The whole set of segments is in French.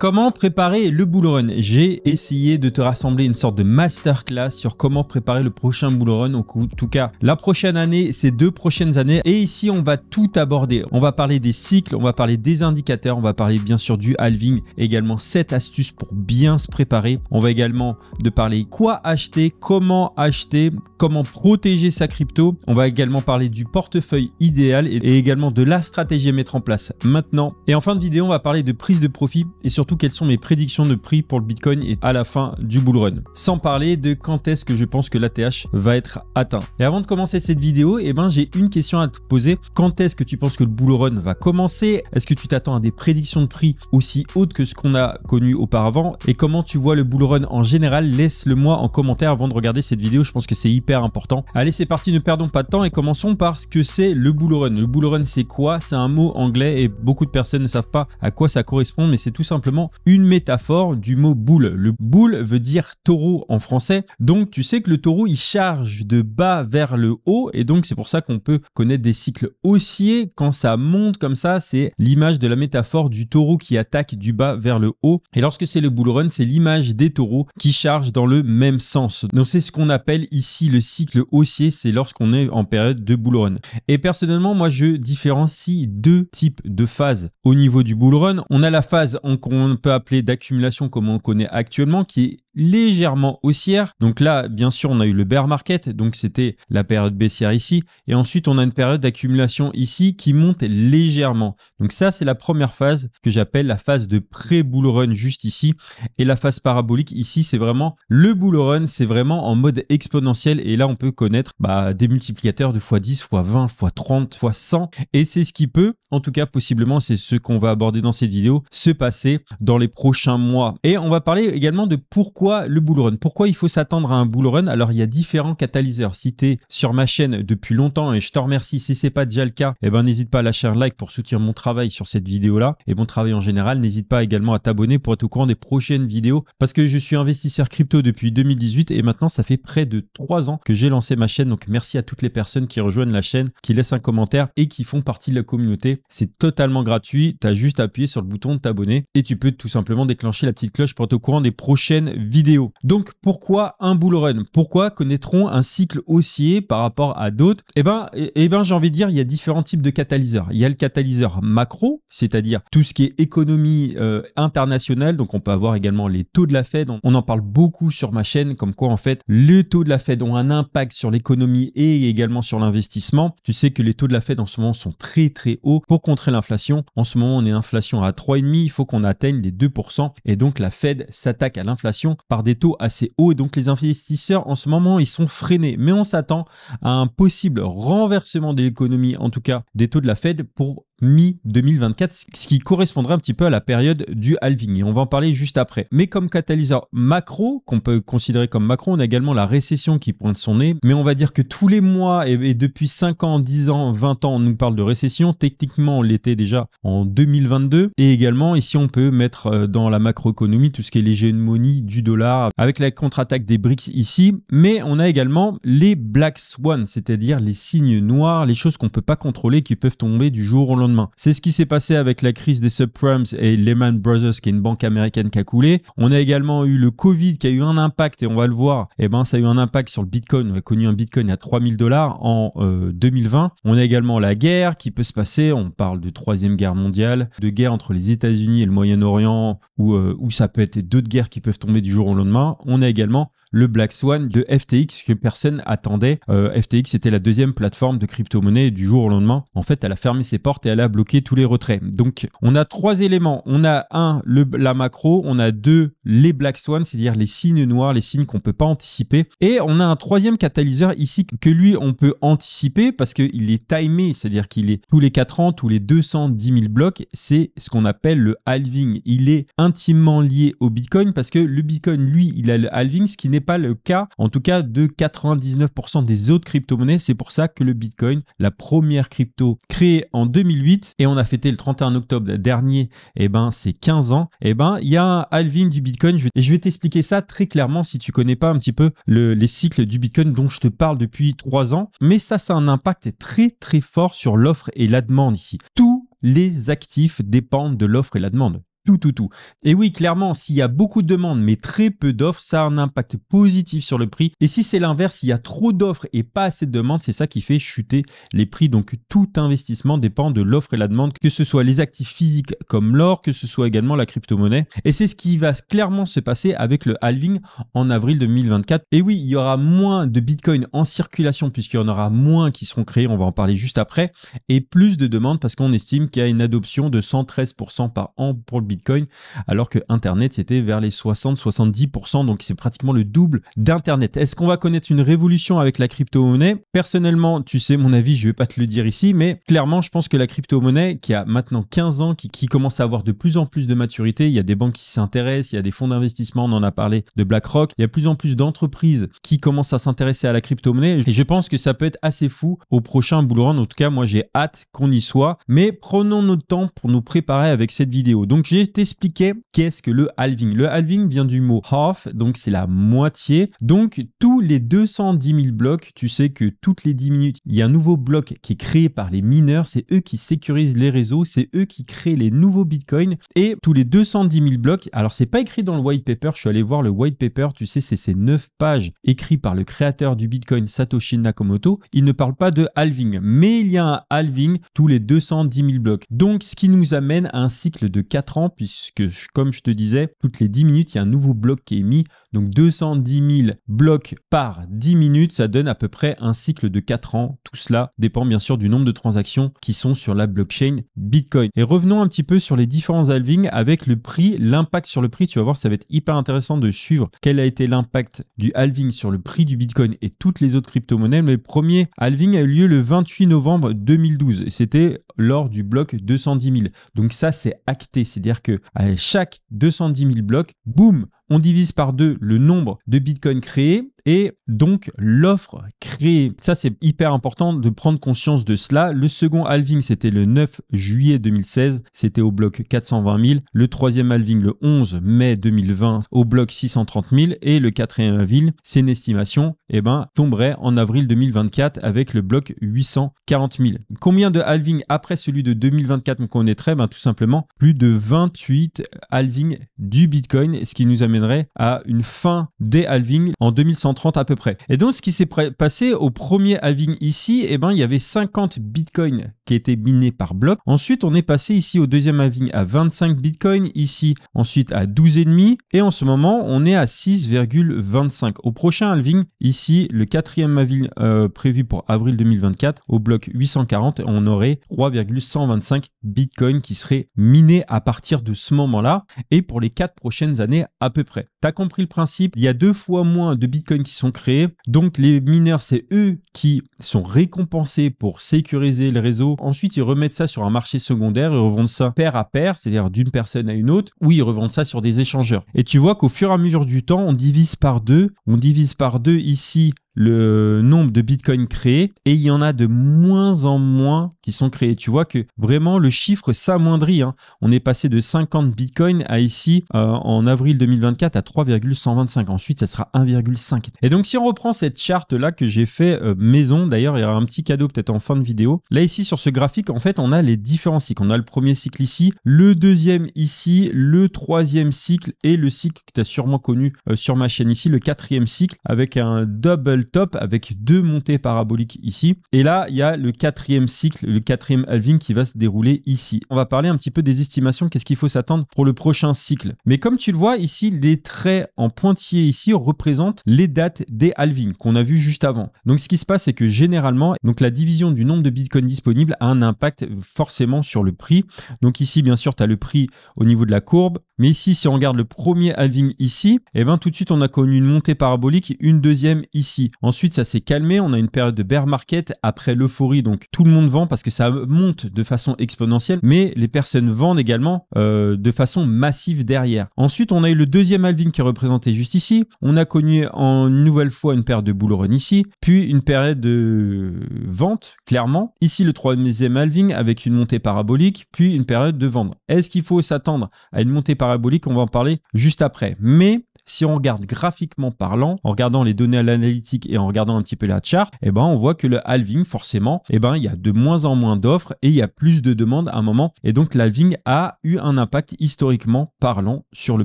Comment préparer le bull run J'ai essayé de te rassembler une sorte de masterclass sur comment préparer le prochain bull run, en tout cas la prochaine année, ces deux prochaines années. Et ici, on va tout aborder. On va parler des cycles, on va parler des indicateurs, on va parler bien sûr du halving, également sept astuces pour bien se préparer. On va également de parler quoi acheter, comment acheter, comment protéger sa crypto. On va également parler du portefeuille idéal et également de la stratégie à mettre en place maintenant. Et en fin de vidéo, on va parler de prise de profit et surtout quelles sont mes prédictions de prix pour le Bitcoin et à la fin du bull run. Sans parler de quand est-ce que je pense que l'ATH va être atteint. Et avant de commencer cette vidéo, et eh ben, j'ai une question à te poser. Quand est-ce que tu penses que le bull run va commencer Est-ce que tu t'attends à des prédictions de prix aussi hautes que ce qu'on a connu auparavant Et comment tu vois le bull run en général Laisse-le moi en commentaire avant de regarder cette vidéo. Je pense que c'est hyper important. Allez, c'est parti, ne perdons pas de temps et commençons par ce que c'est le bull run. Le bull run, c'est quoi C'est un mot anglais et beaucoup de personnes ne savent pas à quoi ça correspond, mais c'est tout simplement une métaphore du mot boule. Le boule veut dire taureau en français. Donc tu sais que le taureau, il charge de bas vers le haut. Et donc c'est pour ça qu'on peut connaître des cycles haussiers. Quand ça monte comme ça, c'est l'image de la métaphore du taureau qui attaque du bas vers le haut. Et lorsque c'est le bull run, c'est l'image des taureaux qui chargent dans le même sens. Donc c'est ce qu'on appelle ici le cycle haussier. C'est lorsqu'on est en période de bull run. Et personnellement, moi, je différencie deux types de phases au niveau du bull run. On a la phase en qu'on peut appeler d'accumulation comme on connaît actuellement, qui est légèrement haussière. Donc là, bien sûr, on a eu le bear market, donc c'était la période baissière ici. Et ensuite, on a une période d'accumulation ici qui monte légèrement. Donc ça, c'est la première phase que j'appelle la phase de pré-bull run juste ici. Et la phase parabolique ici, c'est vraiment le bull run, c'est vraiment en mode exponentiel. Et là, on peut connaître bah, des multiplicateurs de x10, x20, x30, x100. Et c'est ce qui peut, en tout cas possiblement, c'est ce qu'on va aborder dans cette vidéo, se passer dans les prochains mois. Et on va parler également de pourquoi pourquoi le bull run Pourquoi il faut s'attendre à un bull run Alors il y a différents catalyseurs. cités sur ma chaîne depuis longtemps et je te remercie si c'est pas déjà le cas, eh ben n'hésite pas à lâcher un like pour soutenir mon travail sur cette vidéo là et mon travail en général. N'hésite pas également à t'abonner pour être au courant des prochaines vidéos parce que je suis investisseur crypto depuis 2018 et maintenant ça fait près de trois ans que j'ai lancé ma chaîne. Donc merci à toutes les personnes qui rejoignent la chaîne, qui laissent un commentaire et qui font partie de la communauté. C'est totalement gratuit, tu as juste à appuyer sur le bouton de t'abonner et tu peux tout simplement déclencher la petite cloche pour être au courant des prochaines vidéos vidéo. Donc pourquoi un bull run Pourquoi connaîtront un cycle haussier par rapport à d'autres Eh ben, eh, eh ben j'ai envie de dire, il y a différents types de catalyseurs. Il y a le catalyseur macro, c'est-à-dire tout ce qui est économie euh, internationale. Donc on peut avoir également les taux de la Fed. On en parle beaucoup sur ma chaîne, comme quoi en fait les taux de la Fed ont un impact sur l'économie et également sur l'investissement. Tu sais que les taux de la Fed en ce moment sont très très hauts pour contrer l'inflation. En ce moment, on est inflation à 3,5, il faut qu'on atteigne les 2%. Et donc la Fed s'attaque à l'inflation par des taux assez hauts et donc les investisseurs en ce moment ils sont freinés. Mais on s'attend à un possible renversement de l'économie, en tout cas des taux de la Fed, pour mi-2024, ce qui correspondrait un petit peu à la période du halving. Et on va en parler juste après. Mais comme catalyseur macro, qu'on peut considérer comme macro, on a également la récession qui pointe son nez. Mais on va dire que tous les mois, et, depuis 5 ans, 10 ans, 20 ans, on nous parle de récession. Techniquement, on l'était déjà en 2022. Et également, ici, on peut mettre euh, dans la macroéconomie tout ce qui est l'hégémonie du dollar avec la contre-attaque des BRICS ici. Mais on a également les black swans, c'est-à-dire les signes noirs, les choses qu'on ne peut pas contrôler qui peuvent tomber du jour au lendemain c'est ce qui s'est passé avec la crise des subprimes et Lehman Brothers, qui est une banque américaine qui a coulé. On a également eu le Covid qui a eu un impact, et on va le voir, et eh ben, ça a eu un impact sur le Bitcoin. On a connu un Bitcoin à 3000 dollars en 2020. Euh, on a également la guerre qui peut se passer. On parle de troisième guerre mondiale, de guerre entre les États-Unis et le Moyen-Orient, où, euh, ça peut être deux guerres qui peuvent tomber du jour au lendemain. On a également le Black Swan de FTX que personne attendait. Euh, FTX était la deuxième plateforme de crypto-monnaie du jour au lendemain. En fait, elle a fermé ses portes et elle a bloqué tous les retraits. Donc, on a trois éléments. On a un, le, la macro. On a deux, les Black Swan, c'est-à-dire les signes noirs, les signes qu'on ne peut pas anticiper. Et on a un troisième catalyseur ici que lui, on peut anticiper parce qu'il est timé, c'est-à-dire qu'il est tous les 4 ans, tous les 210 000 blocs. C'est ce qu'on appelle le halving. Il est intimement lié au Bitcoin parce que le Bitcoin, lui, il a le halving, ce qui n'est pas le cas, en tout cas de 99% des autres crypto-monnaies. C'est pour ça que le Bitcoin, la première crypto créée en 2008, et on a fêté le 31 octobre dernier, et eh ben c'est 15 ans, et eh ben il y a un halving du Bitcoin. Je vais, et je vais t'expliquer ça très clairement si tu connais pas un petit peu les cycles du Bitcoin dont je te parle depuis 3 ans. Mais ça, ça un impact très très fort sur l'offre et la demande ici. Tous les actifs dépendent de l'offre et la demande tout, tout, tout. Et oui, clairement, s'il y a beaucoup de demandes mais très peu d'offres, ça a un impact positif sur le prix. Et si c'est l'inverse, s'il y a trop d'offres et pas assez de demandes, c'est ça qui fait chuter les prix. Donc tout investissement dépend de l'offre et la demande, que ce soit les actifs physiques comme l'or, que ce soit également la crypto-monnaie. Et c'est ce qui va clairement se passer avec le halving en avril 2024. Et oui, il y aura moins de bitcoin en circulation puisqu'il y en aura moins qui seront créés, on va en parler juste après, et plus de demandes parce qu'on estime qu'il y a une adoption de 113% par an pour le Bitcoin, alors que Internet c'était vers les 60-70%, donc c'est pratiquement le double d'Internet. Est-ce qu'on va connaître une révolution avec la crypto-monnaie Personnellement, tu sais mon avis, je ne vais pas te le dire ici, mais clairement je pense que la crypto-monnaie qui a maintenant 15 ans, qui, commence à avoir de plus en plus de maturité, il y a des banques qui s'intéressent, il y a des fonds d'investissement, on en a parlé de BlackRock, il y a de plus en plus d'entreprises qui commencent à s'intéresser à la crypto-monnaie et je pense que ça peut être assez fou au prochain boulot. En tout cas, moi j'ai hâte qu'on y soit, mais prenons notre temps pour nous préparer avec cette vidéo. Donc j'ai t'expliquer qu'est-ce que le halving. Le halving vient du mot half, donc c'est la moitié. Donc tous les 210 000 blocs, tu sais que toutes les 10 minutes, il y a un nouveau bloc qui est créé par les mineurs, c'est eux qui sécurisent les réseaux, c'est eux qui créent les nouveaux bitcoins et tous les 210 000 blocs, alors c'est pas écrit dans le white paper, je suis allé voir le white paper, tu sais c'est ces 9 pages écrites par le créateur du bitcoin Satoshi Nakamoto, il ne parle pas de halving, mais il y a un halving tous les 210 000 blocs. Donc ce qui nous amène à un cycle de 4 ans puisque, comme je te disais, toutes les 10 minutes, il y a un nouveau bloc qui est mis. Donc 210 000 blocs par 10 minutes, ça donne à peu près un cycle de 4 ans. Tout cela dépend bien sûr du nombre de transactions qui sont sur la blockchain Bitcoin. Et revenons un petit peu sur les différents halvings avec le prix, l'impact sur le prix. Tu vas voir, ça va être hyper intéressant de suivre quel a été l'impact du halving sur le prix du Bitcoin et toutes les autres crypto-monnaies. Le premier halving a eu lieu le 28 novembre 2012 c'était lors du bloc 210 000. Donc ça, c'est acté, c'est-à-dire que chaque 210 000 blocs, boum, on divise par deux le nombre de bitcoins créés et donc l'offre créée. Ça, c'est hyper important de prendre conscience de cela. Le second halving, c'était le 9 juillet 2016, c'était au bloc 420 000. Le troisième halving, le 11 mai 2020, au bloc 630 000. Et le quatrième halving, c'est une estimation, eh ben, tomberait en avril 2024 avec le bloc 840 000. Combien de halving après celui de 2024 on connaîtrait ben, Tout simplement, plus de 28 halving du Bitcoin, ce qui nous amène à une fin des halvings en 2130 à peu près. Et donc ce qui s'est passé au premier halving ici, et eh ben, il y avait 50 bitcoins qui étaient minés par bloc. Ensuite, on est passé ici au deuxième halving à 25 bitcoins, ici ensuite à 12,5 et en ce moment on est à 6,25. Au prochain halving, ici le quatrième halving euh, prévu pour avril 2024, au bloc 840, on aurait 3,125 bitcoins qui seraient minés à partir de ce moment-là et pour les quatre prochaines années à peu près. Tu T'as compris le principe, il y a deux fois moins de bitcoins qui sont créés, donc les mineurs, c'est eux qui sont récompensés pour sécuriser le réseau. Ensuite, ils remettent ça sur un marché secondaire, et revendent ça pair à pair, c'est-à-dire d'une personne à une autre, ou ils revendent ça sur des échangeurs. Et tu vois qu'au fur et à mesure du temps, on divise par deux, on divise par deux ici le nombre de bitcoins créés et il y en a de moins en moins qui sont créés. Tu vois que vraiment le chiffre s'amoindrit. Hein. On est passé de 50 bitcoins à ici euh, en avril 2024 à 3,125. Ensuite, ça sera 1,5. Et donc si on reprend cette charte là que j'ai fait euh, maison, d'ailleurs il y aura un petit cadeau peut-être en fin de vidéo. Là ici sur ce graphique, en fait on a les différents cycles. On a le premier cycle ici, le deuxième ici, le troisième cycle et le cycle que tu as sûrement connu euh, sur ma chaîne ici, le quatrième cycle avec un double top avec deux montées paraboliques ici. Et là, il y a le quatrième cycle, le quatrième halving qui va se dérouler ici. On va parler un petit peu des estimations, qu'est-ce qu'il faut s'attendre pour le prochain cycle. Mais comme tu le vois ici, les traits en pointillés ici représentent les dates des halvings qu'on a vu juste avant. Donc ce qui se passe, c'est que généralement, donc la division du nombre de bitcoins disponibles a un impact forcément sur le prix. Donc ici, bien sûr, tu as le prix au niveau de la courbe, mais ici, si on regarde le premier halving ici, et eh ben tout de suite on a connu une montée parabolique, une deuxième ici. Ensuite, ça s'est calmé, on a une période de bear market après l'euphorie, donc tout le monde vend parce que ça monte de façon exponentielle, mais les personnes vendent également euh, de façon massive derrière. Ensuite, on a eu le deuxième halving qui est représenté juste ici. On a connu en une nouvelle fois une période de bull run ici, puis une période de vente, clairement. Ici, le troisième halving avec une montée parabolique, puis une période de vente. Est-ce qu'il faut s'attendre à une montée parabolique on va en parler juste après. Mais si on regarde graphiquement parlant, en regardant les données à l'analytique et en regardant un petit peu la charte, eh ben, on voit que le halving, forcément, eh ben, il y a de moins en moins d'offres et il y a plus de demandes à un moment. Et donc, l'halving a eu un impact historiquement parlant sur le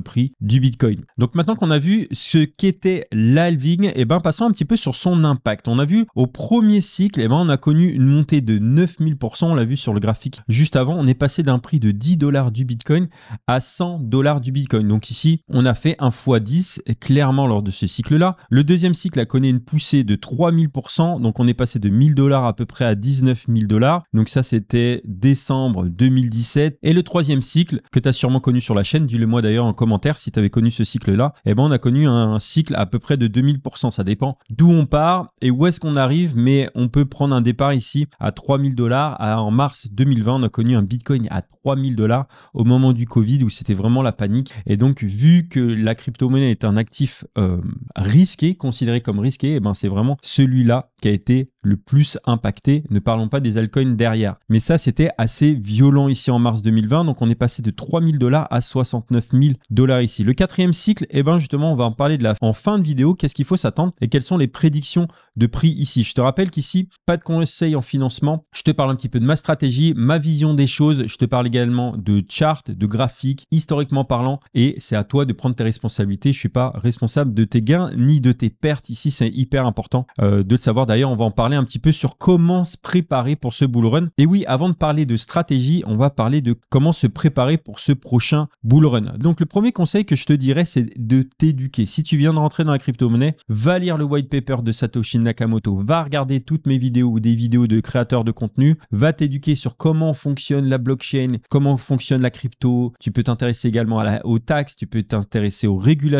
prix du Bitcoin. Donc, maintenant qu'on a vu ce qu'était l'halving, eh ben, passons un petit peu sur son impact. On a vu au premier cycle, eh ben, on a connu une montée de 9000%. On l'a vu sur le graphique juste avant. On est passé d'un prix de 10 dollars du Bitcoin à 100 dollars du Bitcoin. Donc, ici, on a fait un fois 10 clairement lors de ce cycle-là. Le deuxième cycle a connu une poussée de 3000%, donc on est passé de 1000 dollars à peu près à 19 000 dollars. Donc ça, c'était décembre 2017. Et le troisième cycle, que tu as sûrement connu sur la chaîne, dis-le moi d'ailleurs en commentaire si tu avais connu ce cycle-là, et eh ben on a connu un cycle à peu près de 2000%. Ça dépend d'où on part et où est-ce qu'on arrive, mais on peut prendre un départ ici à 3000 dollars. En mars 2020, on a connu un Bitcoin à 3000 dollars au moment du Covid où c'était vraiment la panique. Et donc, vu que la crypto-monnaie est un actif euh, risqué, considéré comme risqué, et eh ben c'est vraiment celui-là qui a été le plus impacté. Ne parlons pas des altcoins derrière. Mais ça, c'était assez violent ici en mars 2020. Donc, on est passé de 3000 dollars à 69 000 dollars ici. Le quatrième cycle, eh ben justement, on va en parler de la... en fin de vidéo. Qu'est-ce qu'il faut s'attendre et quelles sont les prédictions de prix ici Je te rappelle qu'ici, pas de conseil en financement. Je te parle un petit peu de ma stratégie, ma vision des choses. Je te parle également de chartes, de graphiques, historiquement parlant. Et c'est à toi de prendre tes responsabilités je je suis pas responsable de tes gains ni de tes pertes. Ici, c'est hyper important euh, de le savoir. D'ailleurs, on va en parler un petit peu sur comment se préparer pour ce bull run. Et oui, avant de parler de stratégie, on va parler de comment se préparer pour ce prochain bull run. Donc, le premier conseil que je te dirais, c'est de t'éduquer. Si tu viens de rentrer dans la crypto-monnaie, va lire le white paper de Satoshi Nakamoto, va regarder toutes mes vidéos ou des vidéos de créateurs de contenu, va t'éduquer sur comment fonctionne la blockchain, comment fonctionne la crypto. Tu peux t'intéresser également à aux taxes, tu peux t'intéresser aux régulations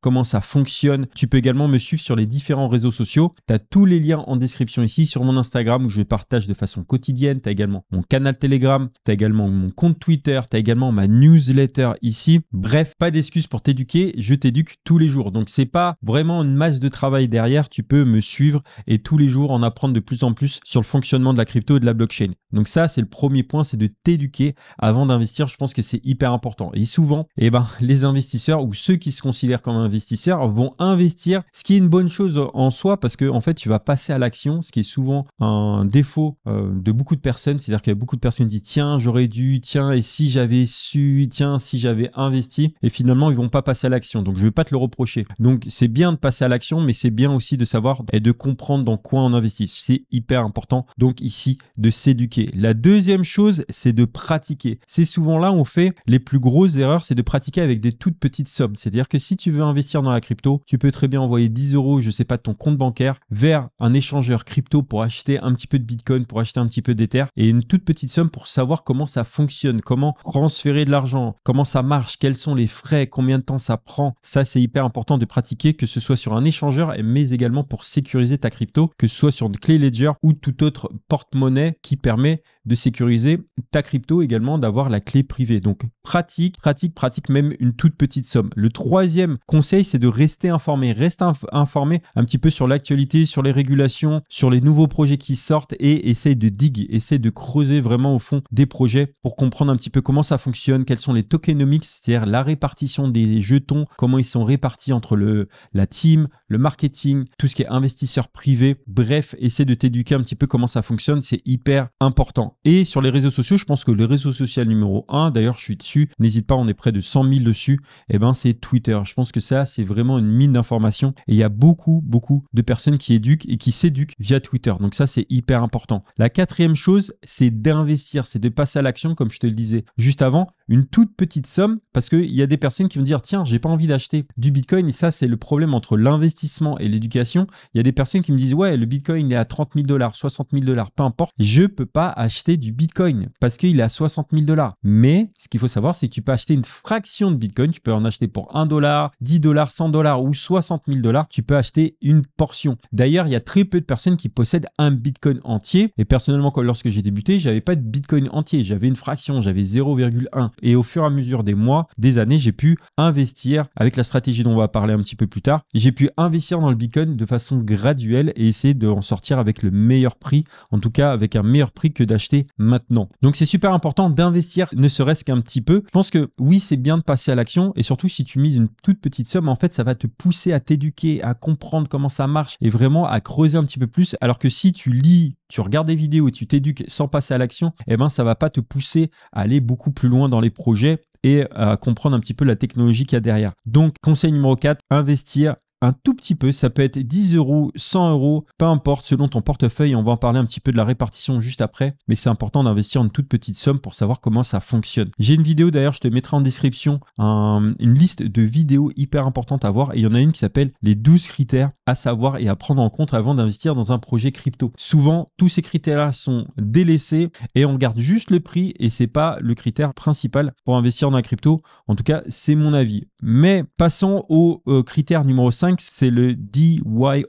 comment ça fonctionne. Tu peux également me suivre sur les différents réseaux sociaux. Tu as tous les liens en description ici sur mon Instagram où je partage de façon quotidienne. Tu as également mon canal Telegram, tu as également mon compte Twitter, tu as également ma newsletter ici. Bref, pas d'excuses pour t'éduquer, je t'éduque tous les jours. Donc c'est pas vraiment une masse de travail derrière, tu peux me suivre et tous les jours en apprendre de plus en plus sur le fonctionnement de la crypto et de la blockchain. Donc ça, c'est le premier point, c'est de t'éduquer avant d'investir. Je pense que c'est hyper important. Et souvent, eh ben, les investisseurs ou ceux qui se considèrent qu'en comme investisseurs vont investir, ce qui est une bonne chose en soi parce que en fait tu vas passer à l'action, ce qui est souvent un défaut euh, de beaucoup de personnes, c'est-à-dire qu'il y a beaucoup de personnes qui disent tiens j'aurais dû, tiens et si j'avais su, tiens si j'avais investi et finalement ils vont pas passer à l'action. Donc je vais pas te le reprocher. Donc c'est bien de passer à l'action, mais c'est bien aussi de savoir et de comprendre dans quoi on investit. C'est hyper important. Donc ici de s'éduquer. La deuxième chose c'est de pratiquer. C'est souvent là où on fait les plus grosses erreurs, c'est de pratiquer avec des toutes petites sommes. C'est-à-dire que si si tu veux investir dans la crypto, tu peux très bien envoyer 10 euros, je sais pas, de ton compte bancaire vers un échangeur crypto pour acheter un petit peu de Bitcoin, pour acheter un petit peu d'Ether et une toute petite somme pour savoir comment ça fonctionne, comment transférer de l'argent, comment ça marche, quels sont les frais, combien de temps ça prend. Ça, c'est hyper important de pratiquer, que ce soit sur un échangeur, mais également pour sécuriser ta crypto, que ce soit sur une clé Ledger ou tout autre porte-monnaie qui permet de sécuriser ta crypto également, d'avoir la clé privée. Donc pratique, pratique, pratique même une toute petite somme. Le troisième conseil, c'est de rester informé. Reste informé un petit peu sur l'actualité, sur les régulations, sur les nouveaux projets qui sortent et essaye de dig, essaye de creuser vraiment au fond des projets pour comprendre un petit peu comment ça fonctionne, quels sont les tokenomics, c'est-à-dire la répartition des jetons, comment ils sont répartis entre le, la team, le marketing, tout ce qui est investisseur privé. Bref, essaye de t'éduquer un petit peu comment ça fonctionne, c'est hyper important. Et sur les réseaux sociaux, je pense que le réseau social numéro 1, d'ailleurs je suis dessus, n'hésite pas, on est près de 100 000 dessus, et eh ben c'est Twitter. Je pense que ça, c'est vraiment une mine d'informations. Et il y a beaucoup, beaucoup de personnes qui éduquent et qui s'éduquent via Twitter. Donc ça, c'est hyper important. La quatrième chose, c'est d'investir, c'est de passer à l'action, comme je te le disais juste avant une toute petite somme parce qu'il y a des personnes qui vont dire tiens, j'ai pas envie d'acheter du Bitcoin et ça c'est le problème entre l'investissement et l'éducation. Il y a des personnes qui me disent ouais, le Bitcoin est à 30 000 dollars, 60 000 dollars, peu importe, je peux pas acheter du Bitcoin parce qu'il est à 60 000 dollars. Mais ce qu'il faut savoir c'est que tu peux acheter une fraction de Bitcoin, tu peux en acheter pour 1 dollar, 10 dollars, 100 dollars ou 60 000 dollars, tu peux acheter une portion. D'ailleurs, il y a très peu de personnes qui possèdent un Bitcoin entier et personnellement lorsque j'ai débuté, j'avais pas de Bitcoin entier, j'avais une fraction, j'avais 0,1 et au fur et à mesure des mois, des années, j'ai pu investir avec la stratégie dont on va parler un petit peu plus tard. J'ai pu investir dans le Bitcoin de façon graduelle et essayer d'en sortir avec le meilleur prix, en tout cas avec un meilleur prix que d'acheter maintenant. Donc c'est super important d'investir, ne serait-ce qu'un petit peu. Je pense que oui, c'est bien de passer à l'action et surtout si tu mises une toute petite somme, en fait, ça va te pousser à t'éduquer, à comprendre comment ça marche et vraiment à creuser un petit peu plus. Alors que si tu lis tu regardes des vidéos et tu t'éduques sans passer à l'action, eh ben ça va pas te pousser à aller beaucoup plus loin dans les projets et à comprendre un petit peu la technologie qu'il y a derrière. Donc conseil numéro 4, investir un tout petit peu. Ça peut être 10 euros, 100 euros, peu importe, selon ton portefeuille. On va en parler un petit peu de la répartition juste après. Mais c'est important d'investir une toute petite somme pour savoir comment ça fonctionne. J'ai une vidéo d'ailleurs, je te mettrai en description une liste de vidéos hyper importantes à voir. Et il y en a une qui s'appelle les 12 critères à savoir et à prendre en compte avant d'investir dans un projet crypto. Souvent, tous ces critères-là sont délaissés et on garde juste le prix et c'est pas le critère principal pour investir dans la crypto. En tout cas, c'est mon avis. Mais passons au euh, critère numéro 5 c'est le DYOA,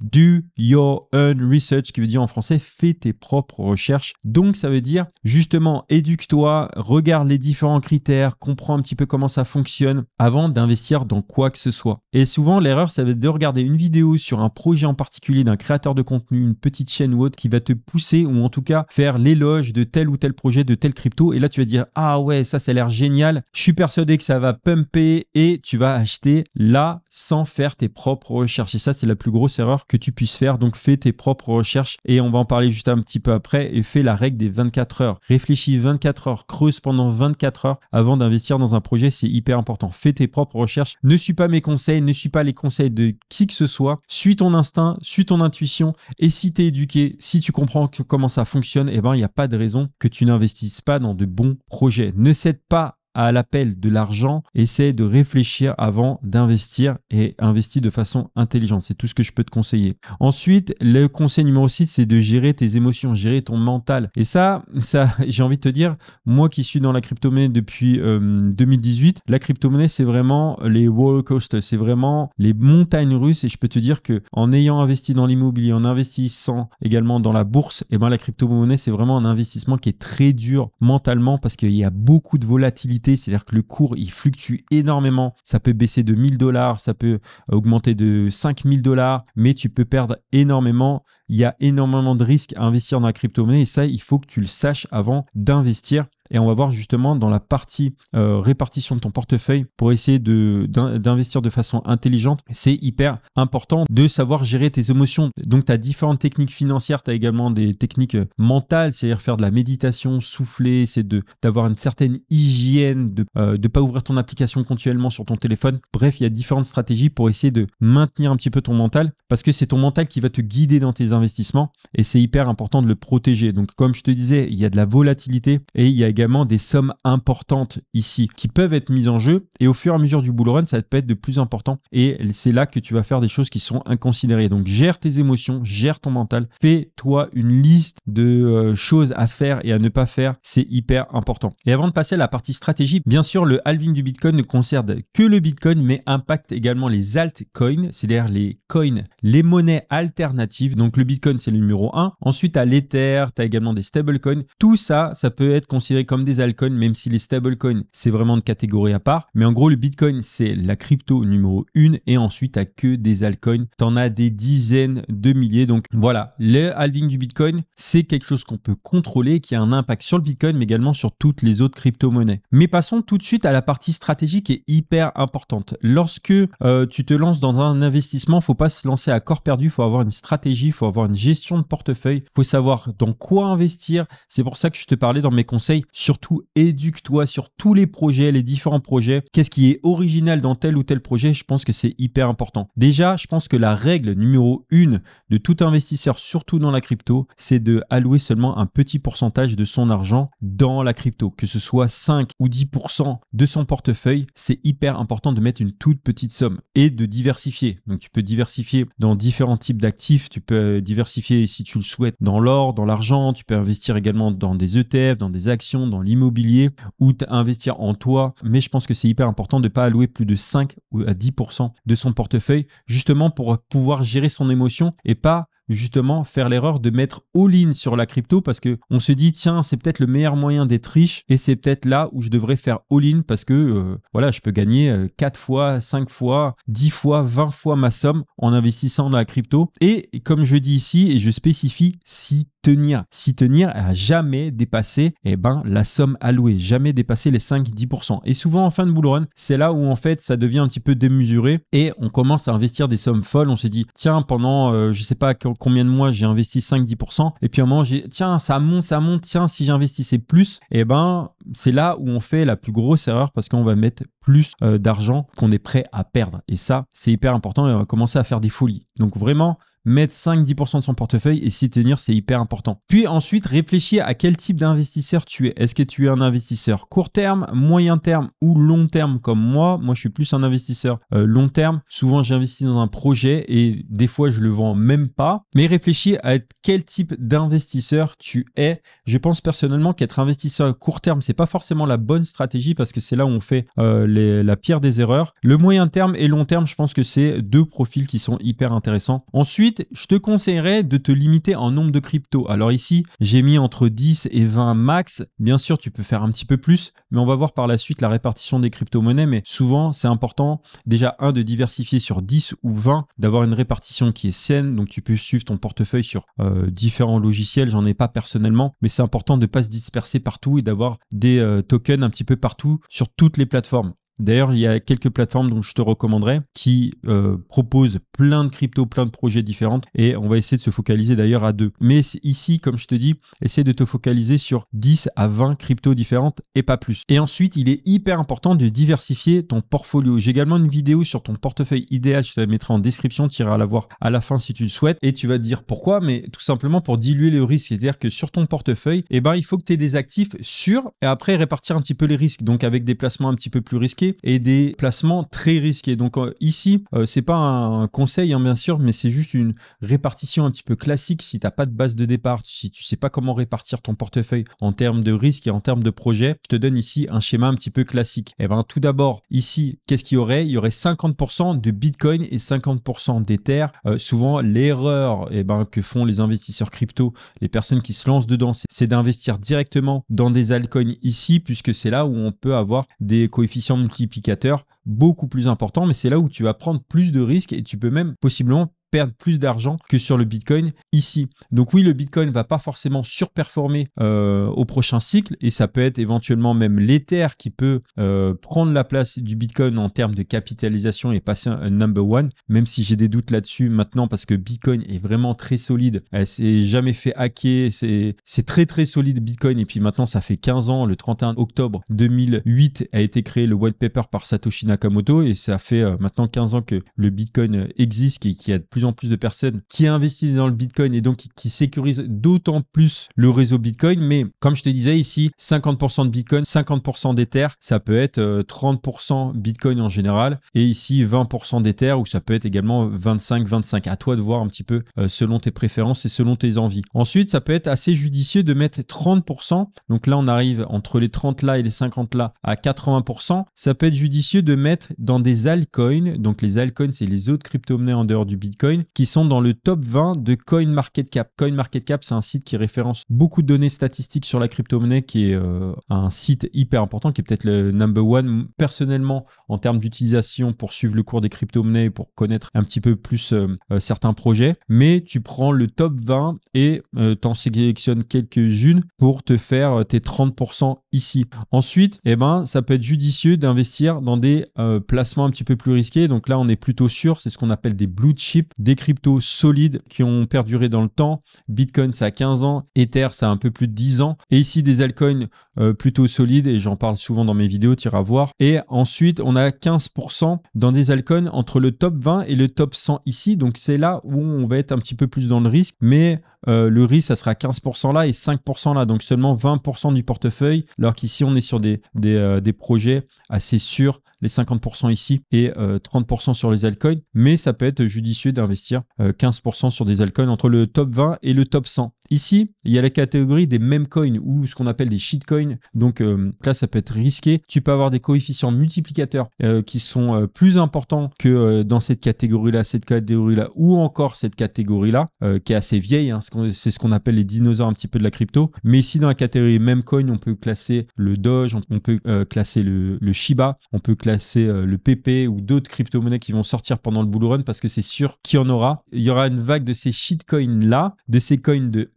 Do Your Own Research, qui veut dire en français fais tes propres recherches. Donc ça veut dire justement éduque-toi, regarde les différents critères, comprends un petit peu comment ça fonctionne avant d'investir dans quoi que ce soit. Et souvent l'erreur, ça va être de regarder une vidéo sur un projet en particulier d'un créateur de contenu, une petite chaîne ou autre qui va te pousser ou en tout cas faire l'éloge de tel ou tel projet, de tel crypto. Et là tu vas dire ah ouais, ça ça a l'air génial, je suis persuadé que ça va pumper et tu vas acheter là sans faire tes propres recherches. Et ça, c'est la plus grosse erreur que tu puisses faire. Donc fais tes propres recherches et on va en parler juste un petit peu après. Et fais la règle des 24 heures. Réfléchis 24 heures, creuse pendant 24 heures avant d'investir dans un projet. C'est hyper important. Fais tes propres recherches. Ne suis pas mes conseils, ne suis pas les conseils de qui que ce soit. Suis ton instinct, suis ton intuition. Et si tu es éduqué, si tu comprends que comment ça fonctionne, et eh ben, il n'y a pas de raison que tu n'investisses pas dans de bons projets. Ne cède pas à l'appel de l'argent, essaie de réfléchir avant d'investir et investis de façon intelligente. C'est tout ce que je peux te conseiller. Ensuite, le conseil numéro 6, c'est de gérer tes émotions, gérer ton mental. Et ça, ça j'ai envie de te dire, moi qui suis dans la crypto-monnaie depuis 2018, euh, la crypto-monnaie, c'est vraiment les roller coasters, c'est vraiment les montagnes russes. Et je peux te dire que en ayant investi dans l'immobilier, en investissant également dans la bourse, et eh ben, la crypto-monnaie, c'est vraiment un investissement qui est très dur mentalement parce qu'il y a beaucoup de volatilité c'est-à-dire que le cours, il fluctue énormément. Ça peut baisser de 1000 dollars, ça peut augmenter de 5000 dollars, mais tu peux perdre énormément. Il y a énormément de risques à investir dans la crypto-monnaie et ça, il faut que tu le saches avant d'investir. Et on va voir justement dans la partie euh, répartition de ton portefeuille pour essayer d'investir de, façon intelligente. C'est hyper important de savoir gérer tes émotions. Donc, tu as différentes techniques financières. Tu as également des techniques euh, mentales, c'est-à-dire faire de la méditation, souffler, c'est d'avoir une certaine hygiène, de ne euh, pas ouvrir ton application continuellement sur ton téléphone. Bref, il y a différentes stratégies pour essayer de maintenir un petit peu ton mental parce que c'est ton mental qui va te guider dans tes investissements et c'est hyper important de le protéger. Donc, comme je te disais, il y a de la volatilité et il y a également des sommes importantes ici qui peuvent être mises en jeu et au fur et à mesure du bull run, ça peut être de plus important et c'est là que tu vas faire des choses qui sont inconsidérées. Donc gère tes émotions, gère ton mental, fais-toi une liste de euh, choses à faire et à ne pas faire, c'est hyper important. Et avant de passer à la partie stratégie, bien sûr le halving du Bitcoin ne concerne que le Bitcoin mais impacte également les altcoins, c'est-à-dire les coins, les monnaies alternatives. Donc le Bitcoin c'est le numéro 1. Ensuite à l'Ether, tu as également des stablecoins. Tout ça, ça peut être considéré comme des altcoins, même si les stablecoins, c'est vraiment de catégorie à part. Mais en gros, le Bitcoin, c'est la crypto numéro 1 et ensuite, à que des altcoins. T'en as des dizaines de milliers. Donc voilà, le halving du Bitcoin, c'est quelque chose qu'on peut contrôler, qui a un impact sur le Bitcoin, mais également sur toutes les autres crypto-monnaies. Mais passons tout de suite à la partie stratégique est hyper importante. Lorsque euh, tu te lances dans un investissement, faut pas se lancer à corps perdu, faut avoir une stratégie, faut avoir une gestion de portefeuille, faut savoir dans quoi investir. C'est pour ça que je te parlais dans mes conseils Surtout, éduque-toi sur tous les projets, les différents projets. Qu'est-ce qui est original dans tel ou tel projet Je pense que c'est hyper important. Déjà, je pense que la règle numéro une de tout investisseur, surtout dans la crypto, c'est de allouer seulement un petit pourcentage de son argent dans la crypto, que ce soit 5 ou 10% de son portefeuille. C'est hyper important de mettre une toute petite somme et de diversifier. Donc, tu peux diversifier dans différents types d'actifs. Tu peux euh, diversifier si tu le souhaites dans l'or, dans l'argent. Tu peux investir également dans des ETF, dans des actions dans l'immobilier ou investir en toi. Mais je pense que c'est hyper important de ne pas allouer plus de 5 ou à 10% de son portefeuille, justement pour pouvoir gérer son émotion et pas justement faire l'erreur de mettre all-in sur la crypto parce que on se dit tiens c'est peut-être le meilleur moyen d'être riche et c'est peut-être là où je devrais faire all-in parce que euh, voilà je peux gagner 4 euh, fois 5 fois 10 fois 20 fois ma somme en investissant dans la crypto et comme je dis ici et je spécifie si tenir, s'y tenir, à jamais dépasser eh ben, la somme allouée, jamais dépasser les 5-10%. Et souvent en fin de bull run, c'est là où en fait ça devient un petit peu démesuré et on commence à investir des sommes folles. On se dit, tiens, pendant je euh, je sais pas combien de mois j'ai investi 5-10%, et puis à un moment j'ai, tiens, ça monte, ça monte, tiens, si j'investissais plus, et eh ben c'est là où on fait la plus grosse erreur parce qu'on va mettre plus euh, d'argent qu'on est prêt à perdre. Et ça, c'est hyper important et on va commencer à faire des folies. Donc vraiment, mettre 5-10% de son portefeuille et s'y tenir, c'est hyper important. Puis ensuite, réfléchis à quel type d'investisseur tu es. Est-ce que tu es un investisseur court terme, moyen terme ou long terme comme moi Moi, je suis plus un investisseur euh, long terme. Souvent, j'investis dans un projet et des fois, je le vends même pas. Mais réfléchis à quel type d'investisseur tu es. Je pense personnellement qu'être investisseur court terme, c'est pas forcément la bonne stratégie parce que c'est là où on fait euh, la pire des erreurs. Le moyen terme et long terme, je pense que c'est deux profils qui sont hyper intéressants. Ensuite, je te conseillerais de te limiter en nombre de cryptos. Alors ici, j'ai mis entre 10 et 20 max. Bien sûr, tu peux faire un petit peu plus, mais on va voir par la suite la répartition des crypto-monnaies. Mais souvent, c'est important déjà, un, de diversifier sur 10 ou 20, d'avoir une répartition qui est saine. Donc, tu peux suivre ton portefeuille sur euh, différents logiciels. J'en ai pas personnellement, mais c'est important de ne pas se disperser partout et d'avoir des euh, tokens un petit peu partout sur toutes les plateformes. D'ailleurs, il y a quelques plateformes dont je te recommanderais qui euh, proposent plein de cryptos, plein de projets différents et on va essayer de se focaliser d'ailleurs à deux. Mais ici, comme je te dis, essaie de te focaliser sur 10 à 20 cryptos différentes et pas plus. Et ensuite, il est hyper important de diversifier ton portfolio. J'ai également une vidéo sur ton portefeuille idéal, je te la mettrai en description, tu iras la voir à la fin si tu le souhaites et tu vas dire pourquoi, mais tout simplement pour diluer le risque. C'est-à-dire que sur ton portefeuille, eh ben, il faut que tu aies des actifs sûrs et après répartir un petit peu les risques. Donc avec des placements un petit peu plus risqués, et des placements très risqués. Donc euh, ici, ce euh, c'est pas un conseil hein, bien sûr, mais c'est juste une répartition un petit peu classique. Si tu n'as pas de base de départ, si tu sais pas comment répartir ton portefeuille en termes de risque et en termes de projet, je te donne ici un schéma un petit peu classique. Et eh ben tout d'abord, ici, qu'est-ce qu'il y aurait Il y aurait 50% de Bitcoin et 50% d'Ether. Euh, souvent, l'erreur eh ben, que font les investisseurs crypto, les personnes qui se lancent dedans, c'est d'investir directement dans des altcoins ici, puisque c'est là où on peut avoir des coefficients multiplicateur beaucoup plus important, mais c'est là où tu vas prendre plus de risques et tu peux même possiblement plus d'argent que sur le Bitcoin ici. Donc oui, le Bitcoin va pas forcément surperformer euh, au prochain cycle et ça peut être éventuellement même l'Ether qui peut euh, prendre la place du Bitcoin en termes de capitalisation et passer un number one, même si j'ai des doutes là-dessus maintenant parce que Bitcoin est vraiment très solide. Elle s'est jamais fait hacker, c'est très très solide Bitcoin et puis maintenant ça fait 15 ans, le 31 octobre 2008 a été créé le white paper par Satoshi Nakamoto et ça fait euh, maintenant 15 ans que le Bitcoin existe et qu'il a de plus plus de personnes qui investissent dans le Bitcoin et donc qui, sécurisent d'autant plus le réseau Bitcoin. Mais comme je te disais ici, 50% de Bitcoin, 50% d'Ether, ça peut être 30% euh, Bitcoin en général et ici 20% d'Ether ou ça peut être également 25, 25. À toi de voir un petit peu euh, selon tes préférences et selon tes envies. Ensuite, ça peut être assez judicieux de mettre 30%. Donc là, on arrive entre les 30 là et les 50 là à 80%. Ça peut être judicieux de mettre dans des altcoins. Donc les altcoins, c'est les autres crypto-monnaies en dehors du Bitcoin qui sont dans le top 20 de CoinMarketCap. CoinMarketCap, c'est un site qui référence beaucoup de données statistiques sur la crypto-monnaie, qui est euh, un site hyper important, qui est peut-être le number one personnellement en termes d'utilisation pour suivre le cours des crypto-monnaies et pour connaître un petit peu plus euh, euh, certains projets. Mais tu prends le top 20 et t'en sélectionnes quelques-unes pour te faire tes 30% ici. Ensuite, eh ben, ça peut être judicieux d'investir dans des placements un petit peu plus risqués. Donc là, on est plutôt sûr, c'est ce qu'on appelle des blue chips, des cryptos solides qui ont perduré dans le temps. Bitcoin, ça a 15 ans. Ether, ça a un peu plus de 10 ans. Et ici, des altcoins euh, plutôt solides, et j'en parle souvent dans mes vidéos, tu iras voir. Et ensuite, on a 15% dans des altcoins entre le top 20 et le top 100 ici. Donc, c'est là où on va être un petit peu plus dans le risque. Mais euh, le risque, ça sera 15% là et 5% là. Donc, seulement 20% du portefeuille. Alors qu'ici, on est sur des, des euh, projets assez sûrs les 50% ici et 30% euh, sur les altcoins, mais ça peut être judicieux d'investir 15% euh, sur des altcoins entre le top 20 et le top 100. Ici, il y a la catégorie des meme coins ou ce qu'on appelle des shitcoins. Donc euh, là, ça peut être risqué. Tu peux avoir des coefficients multiplicateurs qui sont plus importants que dans cette catégorie-là, cette catégorie-là ou encore cette catégorie-là qui est assez vieille. Hein, c'est ce qu'on appelle les dinosaures un petit peu de la crypto. Mais ici, dans la catégorie meme coin, on peut classer le Doge, on peut classer le Shiba, on peut classer c'est euh, le PP ou d'autres crypto-monnaies qui vont sortir pendant le bull run parce que c'est sûr qu'il y en aura. Il y aura une vague de ces shitcoins là, de ces coins de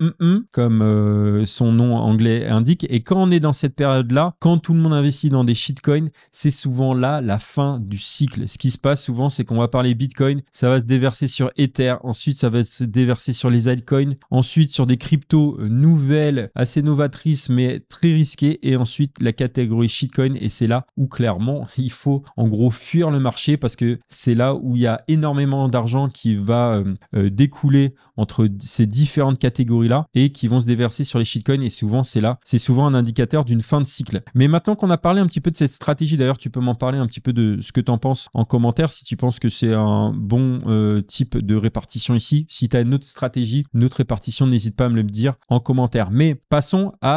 comme euh, son nom anglais indique. Et quand on est dans cette période là, quand tout le monde investit dans des shitcoins, c'est souvent là la fin du cycle. Ce qui se passe souvent, c'est qu'on va parler Bitcoin, ça va se déverser sur Ether, ensuite ça va se déverser sur les altcoins, ensuite sur des cryptos euh, nouvelles, assez novatrices mais très risquées, et ensuite la catégorie shitcoin. Et c'est là où clairement il faut en gros fuir le marché parce que c'est là où il y a énormément d'argent qui va euh, euh, découler entre ces différentes catégories-là et qui vont se déverser sur les shitcoins. Et souvent, c'est là, c'est souvent un indicateur d'une fin de cycle. Mais maintenant qu'on a parlé un petit peu de cette stratégie, d'ailleurs, tu peux m'en parler un petit peu de ce que tu en penses en commentaire si tu penses que c'est un bon euh, type de répartition ici. Si tu as une autre stratégie, une autre répartition, n'hésite pas à me le dire en commentaire. Mais passons à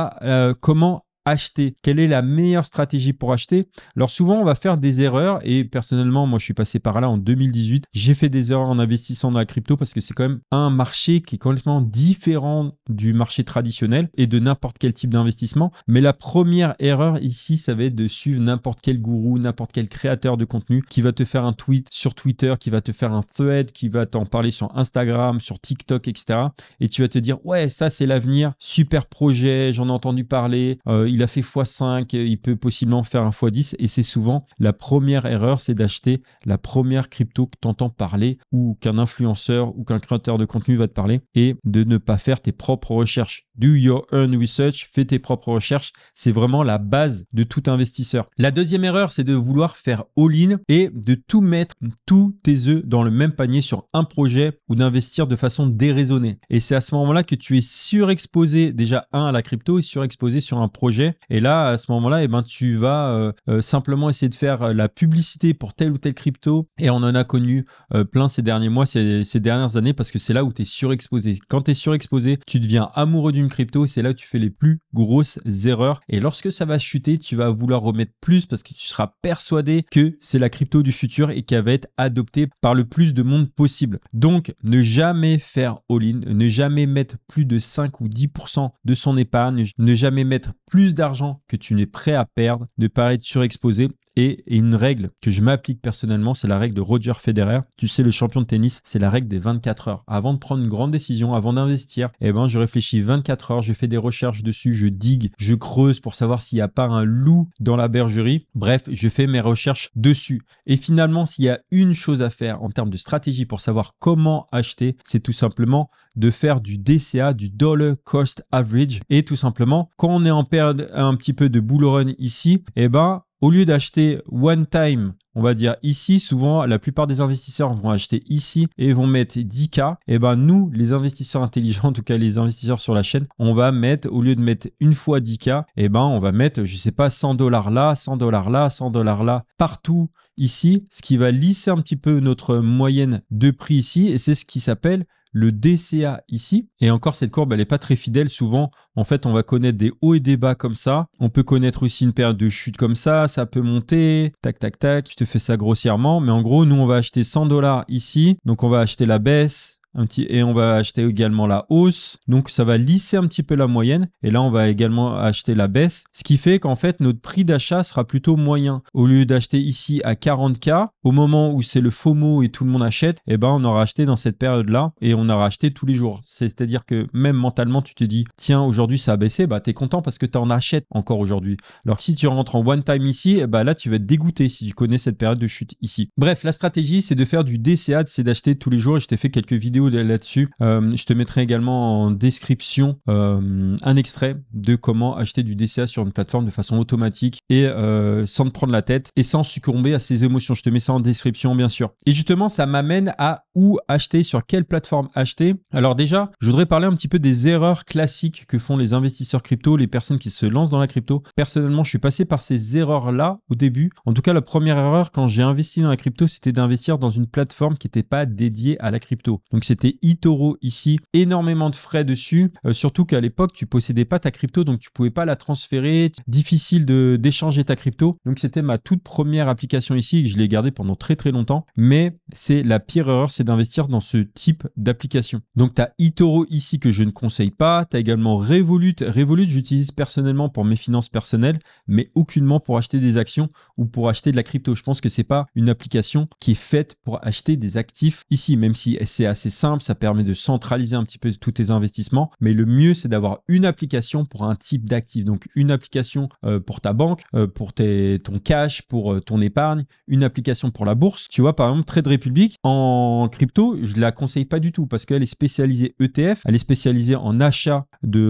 comment acheter Quelle est la meilleure stratégie pour acheter Alors souvent, on va faire des erreurs et personnellement, moi, je suis passé par là en 2018. J'ai fait des erreurs en investissant dans la crypto parce que c'est quand même un marché qui est complètement différent du marché traditionnel et de n'importe quel type d'investissement. Mais la première erreur ici, ça va être de suivre n'importe quel gourou, n'importe quel créateur de contenu qui va te faire un tweet sur Twitter, qui va te faire un thread, qui va t'en parler sur Instagram, sur TikTok, etc. Et tu vas te dire, ouais, ça c'est l'avenir, super projet, j'en ai entendu parler, euh, il a fait x5, il peut possiblement faire un x10 et c'est souvent la première erreur, c'est d'acheter la première crypto que tu entends parler ou qu'un influenceur ou qu'un créateur de contenu va te parler et de ne pas faire tes propres recherches. Do your own research, fais tes propres recherches, c'est vraiment la base de tout investisseur. La deuxième erreur, c'est de vouloir faire all-in et de tout mettre tous tes œufs dans le même panier sur un projet ou d'investir de façon déraisonnée. Et c'est à ce moment-là que tu es surexposé déjà un à la crypto et surexposé sur un projet et là, à ce moment-là, eh ben, tu vas euh, euh, simplement essayer de faire euh, la publicité pour telle ou telle crypto. Et on en a connu plein ces derniers mois, ces, dernières années, parce que c'est là où tu es surexposé. Quand tu es surexposé, tu deviens amoureux d'une crypto. C'est là où tu fais les plus grosses erreurs. Et lorsque ça va chuter, tu vas vouloir remettre plus parce que tu seras persuadé que c'est la crypto du futur et qu'elle va être adoptée par le plus de monde possible. Donc, ne jamais faire all-in, ne jamais mettre plus de 5 ou 10% de son épargne, ne jamais mettre plus d'argent que tu n'es prêt à perdre, de être surexposé. Et, une règle que je m'applique personnellement, c'est la règle de Roger Federer. Tu sais, le champion de tennis, c'est la règle des 24 heures. Avant de prendre une grande décision, avant d'investir, eh ben, je réfléchis 24 heures, je fais des recherches dessus, je digue, je creuse pour savoir s'il n'y a pas un loup dans la bergerie. Bref, je fais mes recherches dessus. Et finalement, s'il y a une chose à faire en termes de stratégie pour savoir comment acheter, c'est tout simplement de faire du DCA, du Dollar Cost Average. Et tout simplement, quand on est en période un petit peu de bull run ici, eh ben, au lieu d'acheter one time, on va dire ici, souvent la plupart des investisseurs vont acheter ici et vont mettre 10K. Et eh ben nous, les investisseurs intelligents, en tout cas les investisseurs sur la chaîne, on va mettre, au lieu de mettre une fois 10K, et eh ben on va mettre, je sais pas, 100 dollars là, 100 dollars là, 100 dollars là, partout ici, ce qui va lisser un petit peu notre moyenne de prix ici. Et c'est ce qui s'appelle le DCA ici. Et encore, cette courbe, elle n'est pas très fidèle. Souvent, en fait, on va connaître des hauts et des bas comme ça. On peut connaître aussi une période de chute comme ça. Ça peut monter. Tac, tac, tac. Je te fais ça grossièrement. Mais en gros, nous, on va acheter 100 dollars ici. Donc, on va acheter la baisse petit, et on va acheter également la hausse. Donc ça va lisser un petit peu la moyenne. Et là, on va également acheter la baisse. Ce qui fait qu'en fait, notre prix d'achat sera plutôt moyen. Au lieu d'acheter ici à 40K, au moment où c'est le FOMO et tout le monde achète, et eh ben, on aura acheté dans cette période-là et on aura acheté tous les jours. C'est-à-dire que même mentalement, tu te dis, tiens, aujourd'hui ça a baissé, bah, tu es content parce que tu en achètes encore aujourd'hui. Alors que si tu rentres en one time ici, et eh ben, là, tu vas être dégoûté si tu connais cette période de chute ici. Bref, la stratégie, c'est de faire du DCA, c'est d'acheter tous les jours. Et je t'ai fait quelques vidéos là-dessus. Euh, je te mettrai également en description euh, un extrait de comment acheter du DCA sur une plateforme de façon automatique et euh, sans te prendre la tête et sans succomber à ses émotions. Je te mets ça en description, bien sûr. Et justement, ça m'amène à où acheter, sur quelle plateforme acheter. Alors déjà, je voudrais parler un petit peu des erreurs classiques que font les investisseurs crypto, les personnes qui se lancent dans la crypto. Personnellement, je suis passé par ces erreurs-là au début. En tout cas, la première erreur quand j'ai investi dans la crypto, c'était d'investir dans une plateforme qui n'était pas dédiée à la crypto. Donc c'était eToro ici, énormément de frais dessus, euh, surtout qu'à l'époque tu possédais pas ta crypto donc tu pouvais pas la transférer, difficile d'échanger ta crypto. Donc c'était ma toute première application ici que je l'ai gardée pendant très très longtemps, mais c'est la pire erreur, c'est d'investir dans ce type d'application. Donc tu as eToro ici que je ne conseille pas, tu as également Revolut, Revolut j'utilise personnellement pour mes finances personnelles, mais aucunement pour acheter des actions ou pour acheter de la crypto. Je pense que c'est pas une application qui est faite pour acheter des actifs ici, même si c'est assez simple, ça permet de centraliser un petit peu tous tes investissements. Mais le mieux, c'est d'avoir une application pour un type d'actif. Donc une application euh, pour ta banque, euh, pour tes, ton cash, pour euh, ton épargne, une application pour la bourse. Tu vois, par exemple, Trade Republic, en crypto, je la conseille pas du tout parce qu'elle est spécialisée ETF, elle est spécialisée en achat de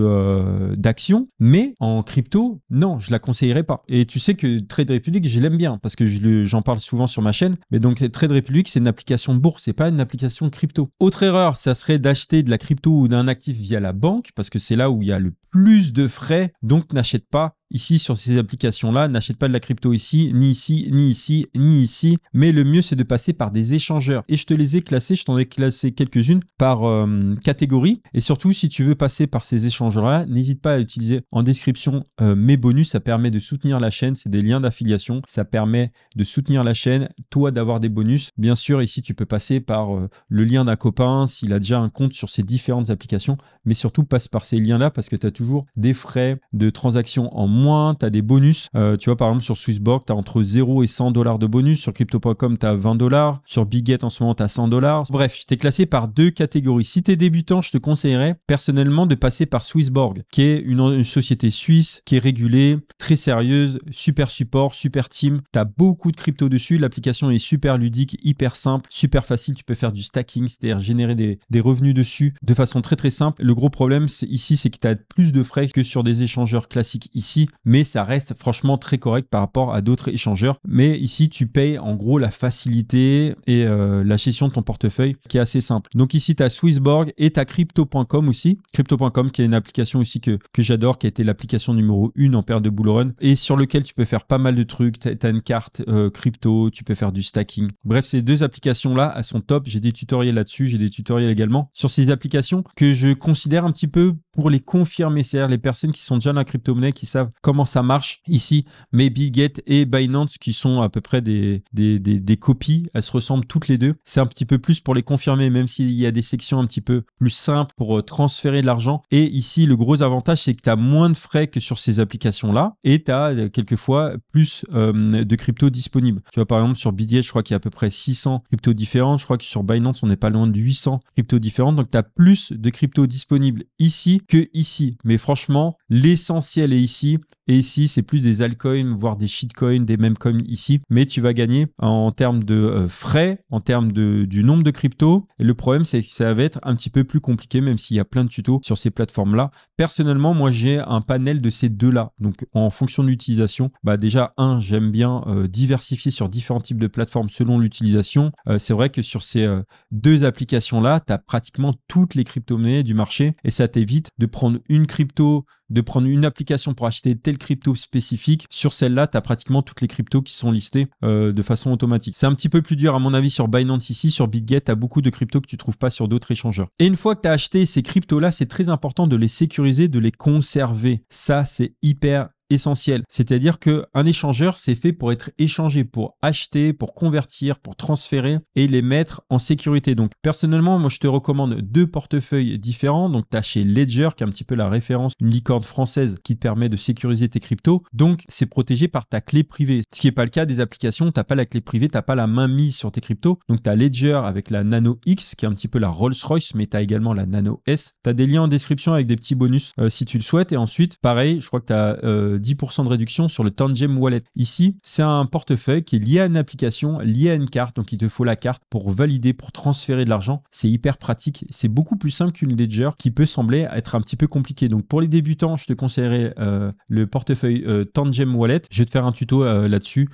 d'actions, mais en crypto, non, je la conseillerais pas. Et tu sais que Trade Republic, je l'aime bien parce que j'en parle souvent sur ma chaîne. Mais donc Trade Republic, c'est une application bourse, c'est pas une application crypto. Autre erreur, ça serait d'acheter de la crypto ou d'un actif via la banque parce que c'est là où il y a le plus de frais. Donc n'achète pas ici sur ces applications-là. N'achète pas de la crypto ici, ni ici, ni ici, ni ici. Mais le mieux, c'est de passer par des échangeurs. Et je te les ai classés, je t'en ai classé quelques-unes par euh, catégorie. Et surtout, si tu veux passer par ces échangeurs-là, n'hésite pas à utiliser en description euh, mes bonus. Ça permet de soutenir la chaîne. C'est des liens d'affiliation. Ça permet de soutenir la chaîne, toi d'avoir des bonus. Bien sûr, ici, tu peux passer par euh, le lien d'un copain s'il a déjà un compte sur ces différentes applications. Mais surtout, passe par ces liens-là parce que tu as toujours des frais de transaction en moins moins, tu as des bonus. Euh, tu vois, par exemple, sur Swissborg, tu as entre 0 et 100 dollars de bonus. Sur crypto.com, tu as 20 dollars. Sur Biget, en ce moment, tu as 100 dollars. Bref, je t'ai classé par deux catégories. Si tu es débutant, je te conseillerais personnellement de passer par Swissborg, qui est une, société suisse qui est régulée, très sérieuse, super support, super team. Tu as beaucoup de crypto dessus. L'application est super ludique, hyper simple, super facile. Tu peux faire du stacking, c'est-à-dire générer des, des revenus dessus de façon très très simple. Le gros problème ici, c'est que tu as plus de frais que sur des échangeurs classiques ici mais ça reste franchement très correct par rapport à d'autres échangeurs. Mais ici, tu payes en gros la facilité et euh, la gestion de ton portefeuille qui est assez simple. Donc ici, tu as Swissborg et tu as crypto.com aussi. Crypto.com qui est une application aussi que, j'adore, qui a été l'application numéro 1 en paire de bullrun et sur lequel tu peux faire pas mal de trucs. Tu as une carte euh, crypto, tu peux faire du stacking. Bref, ces deux applications-là, elles sont top. J'ai des tutoriels là-dessus, j'ai des tutoriels également sur ces applications que je considère un petit peu pour les confirmer, c'est-à-dire les personnes qui sont déjà dans la crypto-monnaie, qui savent comment ça marche ici. Mais Bitget et Binance, qui sont à peu près des, des, copies, elles se ressemblent toutes les deux. C'est un petit peu plus pour les confirmer, même s'il y a des sections un petit peu plus simples pour euh, transférer de l'argent. Et ici, le gros avantage, c'est que tu as moins de frais que sur ces applications-là et tu as euh, quelquefois plus euh, de crypto disponibles. Tu vois, par exemple, sur Bitget, je crois qu'il y a à peu près 600 cryptos différents. Je crois que sur Binance, on n'est pas loin de 800 cryptos différentes. Donc, tu as plus de cryptos disponibles ici que ici. Mais franchement, l'essentiel est ici. Et ici, c'est plus des altcoins, voire des shitcoins, des memecoins coins ici. Mais tu vas gagner en termes de euh, frais, en termes de, du nombre de cryptos. Et le problème, c'est que ça va être un petit peu plus compliqué, même s'il y a plein de tutos sur ces plateformes-là. Personnellement, moi, j'ai un panel de ces deux-là. Donc, en fonction de l'utilisation, bah déjà, un, j'aime bien euh, diversifier sur différents types de plateformes selon l'utilisation. Euh, c'est vrai que sur ces deux applications-là, tu as pratiquement toutes les crypto-monnaies du marché et ça t'évite de prendre une crypto de prendre une application pour acheter telle crypto spécifique. Sur celle-là, tu as pratiquement toutes les cryptos qui sont listées euh, de façon automatique. C'est un petit peu plus dur à mon avis sur Binance ici. Sur BitGet, tu as beaucoup de cryptos que tu trouves pas sur d'autres échangeurs. Et une fois que tu as acheté ces cryptos-là, c'est très important de les sécuriser, de les conserver. Ça, c'est hyper essentiel. C'est-à-dire que un échangeur, c'est fait pour être échangé, pour acheter, pour convertir, pour transférer et les mettre en sécurité. Donc personnellement, moi je te recommande deux portefeuilles différents. Donc tu as chez Ledger, qui est un petit peu la référence, une licorne française qui te permet de sécuriser tes cryptos. Donc c'est protégé par ta clé privée. Ce qui n'est pas le cas des applications, tu n'as pas la clé privée, tu n'as pas la main mise sur tes cryptos. Donc tu as Ledger avec la Nano X, qui est un petit peu la Rolls-Royce, mais tu as également la Nano S. Tu as des liens en description avec des petits bonus euh, si tu le souhaites. Et ensuite, pareil, je crois que tu as... Euh, 10% de réduction sur le Tangem Wallet. Ici, c'est un portefeuille qui est lié à une application, lié à une carte, donc il te faut la carte pour valider, pour transférer de l'argent. C'est hyper pratique, c'est beaucoup plus simple qu'une Ledger qui peut sembler être un petit peu compliqué. Donc pour les débutants, je te conseillerais euh, le portefeuille euh, Tangem Wallet. Je vais te faire un tuto euh, là-dessus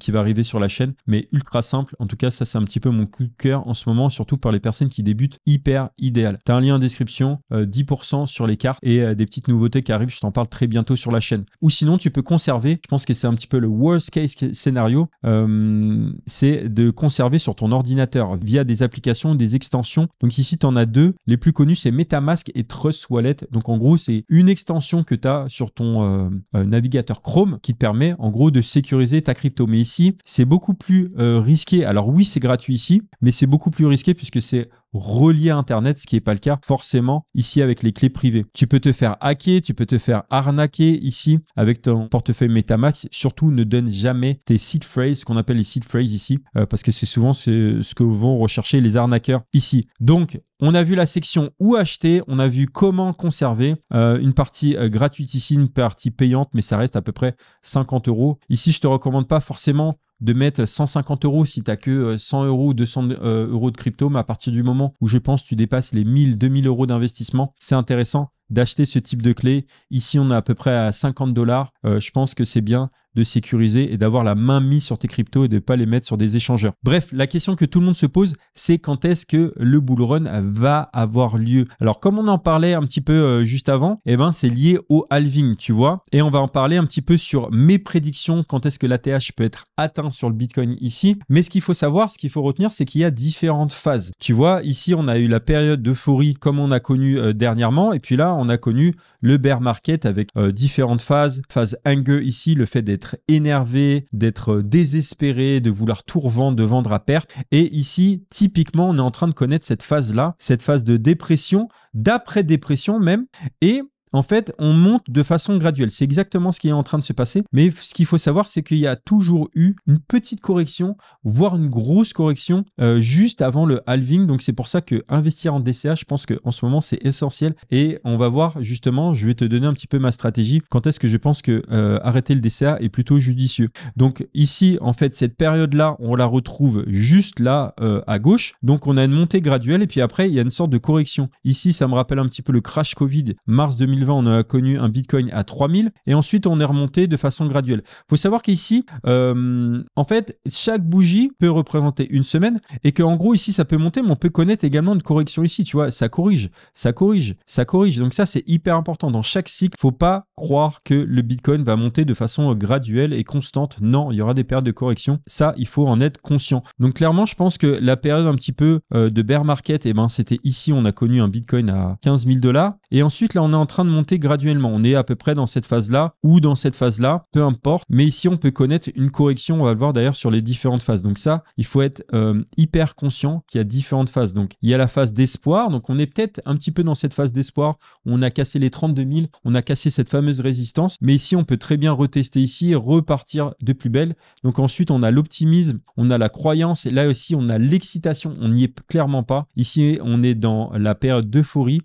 qui va arriver sur la chaîne, mais ultra simple. En tout cas, ça c'est un petit peu mon coup de cœur en ce moment, surtout par les personnes qui débutent, hyper idéal. Tu as un lien en description, 10% sur les cartes et des petites nouveautés qui arrivent, je t'en parle très bientôt sur la chaîne. Ou sinon, tu peux conserver, je pense que c'est un petit peu le worst case scénario, euh, c'est de conserver sur ton ordinateur via des applications, des extensions. Donc ici, tu en as deux. Les plus connus, c'est MetaMask et Trust Wallet. Donc en gros, c'est une extension que tu as sur ton euh, euh, navigateur Chrome qui te permet en gros de sécuriser ta crypto. Mais ici, c'est beaucoup plus risqué. Alors oui, c'est gratuit ici, mais c'est beaucoup plus risqué puisque c'est relié à Internet, ce qui n'est pas le cas forcément ici avec les clés privées. Tu peux te faire hacker, tu peux te faire arnaquer ici avec ton portefeuille metamask Surtout, ne donne jamais tes seed phrases, ce qu'on appelle les seed phrases ici, euh, parce que c'est souvent ce, que vont rechercher les arnaqueurs ici. Donc, on a vu la section où acheter, on a vu comment conserver, euh, une partie euh, gratuite ici, une partie payante, mais ça reste à peu près 50 euros. Ici, je te recommande pas forcément de mettre 150 euros si tu n'as que 100 euh, euros ou 200 euh, euros de crypto, mais à partir du moment où je pense tu dépasses les 1000, 2000 euros d'investissement, c'est intéressant d'acheter ce type de clé. Ici, on est à peu près à 50 dollars. Euh, je pense que c'est bien de sécuriser et d'avoir la main mise sur tes cryptos et de ne pas les mettre sur des échangeurs. Bref, la question que tout le monde se pose, c'est quand est-ce que le bull run va avoir lieu Alors, comme on en parlait un petit peu euh, juste avant, eh ben, c'est lié au halving, tu vois. Et on va en parler un petit peu sur mes prédictions, quand est-ce que l'ATH peut être atteint sur le Bitcoin ici. Mais ce qu'il faut savoir, ce qu'il faut retenir, c'est qu'il y a différentes phases. Tu vois, ici, on a eu la période d'euphorie comme on a connu euh, dernièrement. Et puis là, on a connu le bear market avec euh, différentes phases. Phase Anger ici, le fait d'être énervé, d'être euh, désespéré, de vouloir tout revendre, de vendre à perte. Et ici, typiquement, on est en train de connaître cette phase-là, cette phase de dépression, d'après-dépression même. Et en fait, on monte de façon graduelle. C'est exactement ce qui est en train de se passer. Mais ce qu'il faut savoir, c'est qu'il y a toujours eu une petite correction, voire une grosse correction euh, juste avant le halving. Donc c'est pour ça que investir en DCA, je pense qu'en ce moment, c'est essentiel. Et on va voir justement, je vais te donner un petit peu ma stratégie. Quand est-ce que je pense que euh, arrêter le DCA est plutôt judicieux. Donc ici, en fait, cette période-là, on la retrouve juste là euh, à gauche. Donc on a une montée graduelle et puis après, il y a une sorte de correction. Ici, ça me rappelle un petit peu le crash Covid mars 2020 on a connu un Bitcoin à 3000 et ensuite on est remonté de façon graduelle. faut savoir qu'ici, euh, en fait, chaque bougie peut représenter une semaine et que en gros, ici, ça peut monter, mais on peut connaître également une correction ici. Tu vois, ça corrige, ça corrige, ça corrige. Donc ça, c'est hyper important. Dans chaque cycle, faut pas croire que le Bitcoin va monter de façon graduelle et constante. Non, il y aura des périodes de correction. Ça, il faut en être conscient. Donc clairement, je pense que la période un petit peu euh, de bear market, et eh ben, c'était ici, on a connu un Bitcoin à 15 000 dollars. Et ensuite, là, on est en train de monter graduellement. On est à peu près dans cette phase-là ou dans cette phase-là, peu importe. Mais ici, on peut connaître une correction. On va le voir d'ailleurs sur les différentes phases. Donc ça, il faut être euh, hyper conscient qu'il y a différentes phases. Donc il y a la phase d'espoir. Donc on est peut-être un petit peu dans cette phase d'espoir. On a cassé les 32 000, on a cassé cette fameuse résistance. Mais ici, on peut très bien retester ici, et repartir de plus belle. Donc ensuite, on a l'optimisme, on a la croyance. Et là aussi, on a l'excitation. On n'y est clairement pas. Ici, on est dans la période d'euphorie.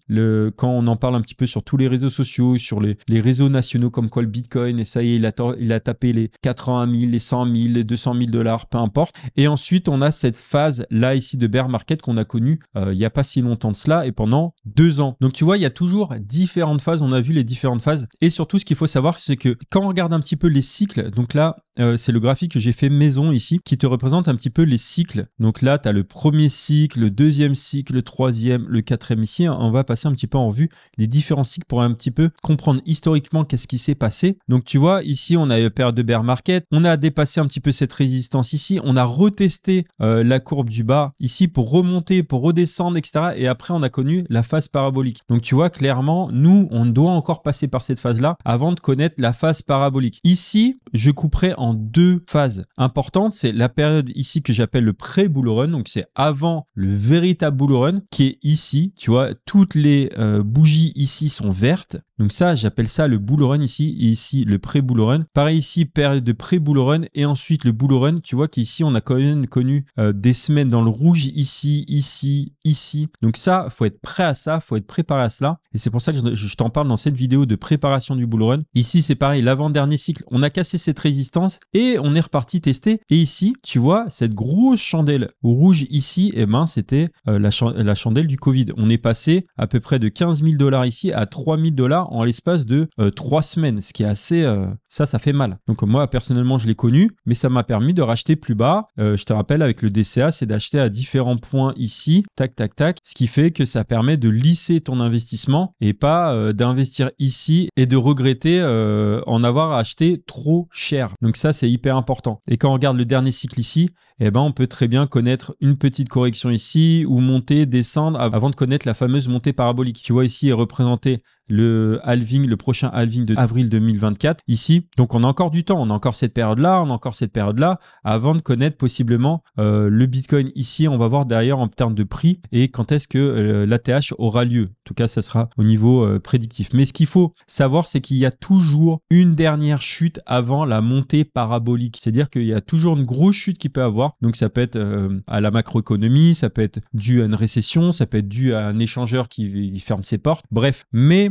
quand on en parle un petit peu sur tous les réseaux sociaux, sur les, réseaux nationaux comme quoi Bitcoin, et ça y est, il a, tapé les 80 000, les 100 000, les 200 000 dollars, peu importe. Et ensuite, on a cette phase là ici de bear market qu'on a connue euh, il n'y a pas si longtemps de cela et pendant deux ans. Donc tu vois, il y a toujours différentes phases. On a vu les différentes phases. Et surtout, ce qu'il faut savoir, c'est que quand on regarde un petit peu les cycles, donc là, euh, c'est le graphique que j'ai fait maison ici, qui te représente un petit peu les cycles. Donc là, tu as le premier cycle, le deuxième cycle, le troisième, le quatrième ici. On va passer un petit peu en vue les différents cycles pour un petit peu comprendre historiquement qu'est-ce qui s'est passé. Donc tu vois, ici on a eu période de bear market, on a dépassé un petit peu cette résistance ici, on a retesté euh, la courbe du bas ici pour remonter, pour redescendre, etc. Et après on a connu la phase parabolique. Donc tu vois clairement, nous on doit encore passer par cette phase-là avant de connaître la phase parabolique. Ici, je couperai en deux phases importantes. C'est la période ici que j'appelle le pré-bull run, donc c'est avant le véritable bull run qui est ici. Tu vois, toutes les euh, bougies ici sont vertes. Donc ça, j'appelle ça le bull run ici et ici le pré-bull run. Pareil ici, période de pré-bull run et ensuite le bull run. Tu vois qu'ici, on a quand même connu euh, des semaines dans le rouge ici, ici, ici. Donc ça, faut être prêt à ça, faut être préparé à cela. Et c'est pour ça que je, t'en parle dans cette vidéo de préparation du bull run. Ici, c'est pareil, l'avant-dernier cycle, on a cassé cette résistance et on est reparti tester. Et ici, tu vois, cette grosse chandelle rouge ici, et eh ben, c'était euh, la, la chandelle du Covid. On est passé à peu près de 15 000 ici à 3000 dollars en l'espace de euh, trois semaines, ce qui est assez... Euh, ça, ça fait mal. Donc moi, personnellement, je l'ai connu, mais ça m'a permis de racheter plus bas. Euh, je te rappelle, avec le DCA, c'est d'acheter à différents points ici, tac, tac, tac, ce qui fait que ça permet de lisser ton investissement et pas d'investir ici et de regretter en avoir acheté trop cher. Donc ça, c'est hyper important. Et quand on regarde le dernier cycle ici, eh ben, on peut très bien connaître une petite correction ici ou monter, descendre avant de connaître la fameuse montée parabolique. Tu vois ici est représentée le halving, le prochain halving de avril 2024 ici. Donc on a encore du temps, on a encore cette période-là, on a encore cette période-là avant de connaître possiblement euh, le Bitcoin ici. On va voir d'ailleurs en termes de prix et quand est-ce que euh, l'ATH aura lieu. En tout cas, ça sera au niveau euh, prédictif. Mais ce qu'il faut savoir, c'est qu'il y a toujours une dernière chute avant la montée parabolique. C'est-à-dire qu'il y a toujours une grosse chute qui peut avoir. Donc ça peut être à la macroéconomie, ça peut être dû à une récession, ça peut être dû à un échangeur qui ferme ses portes. Bref, mais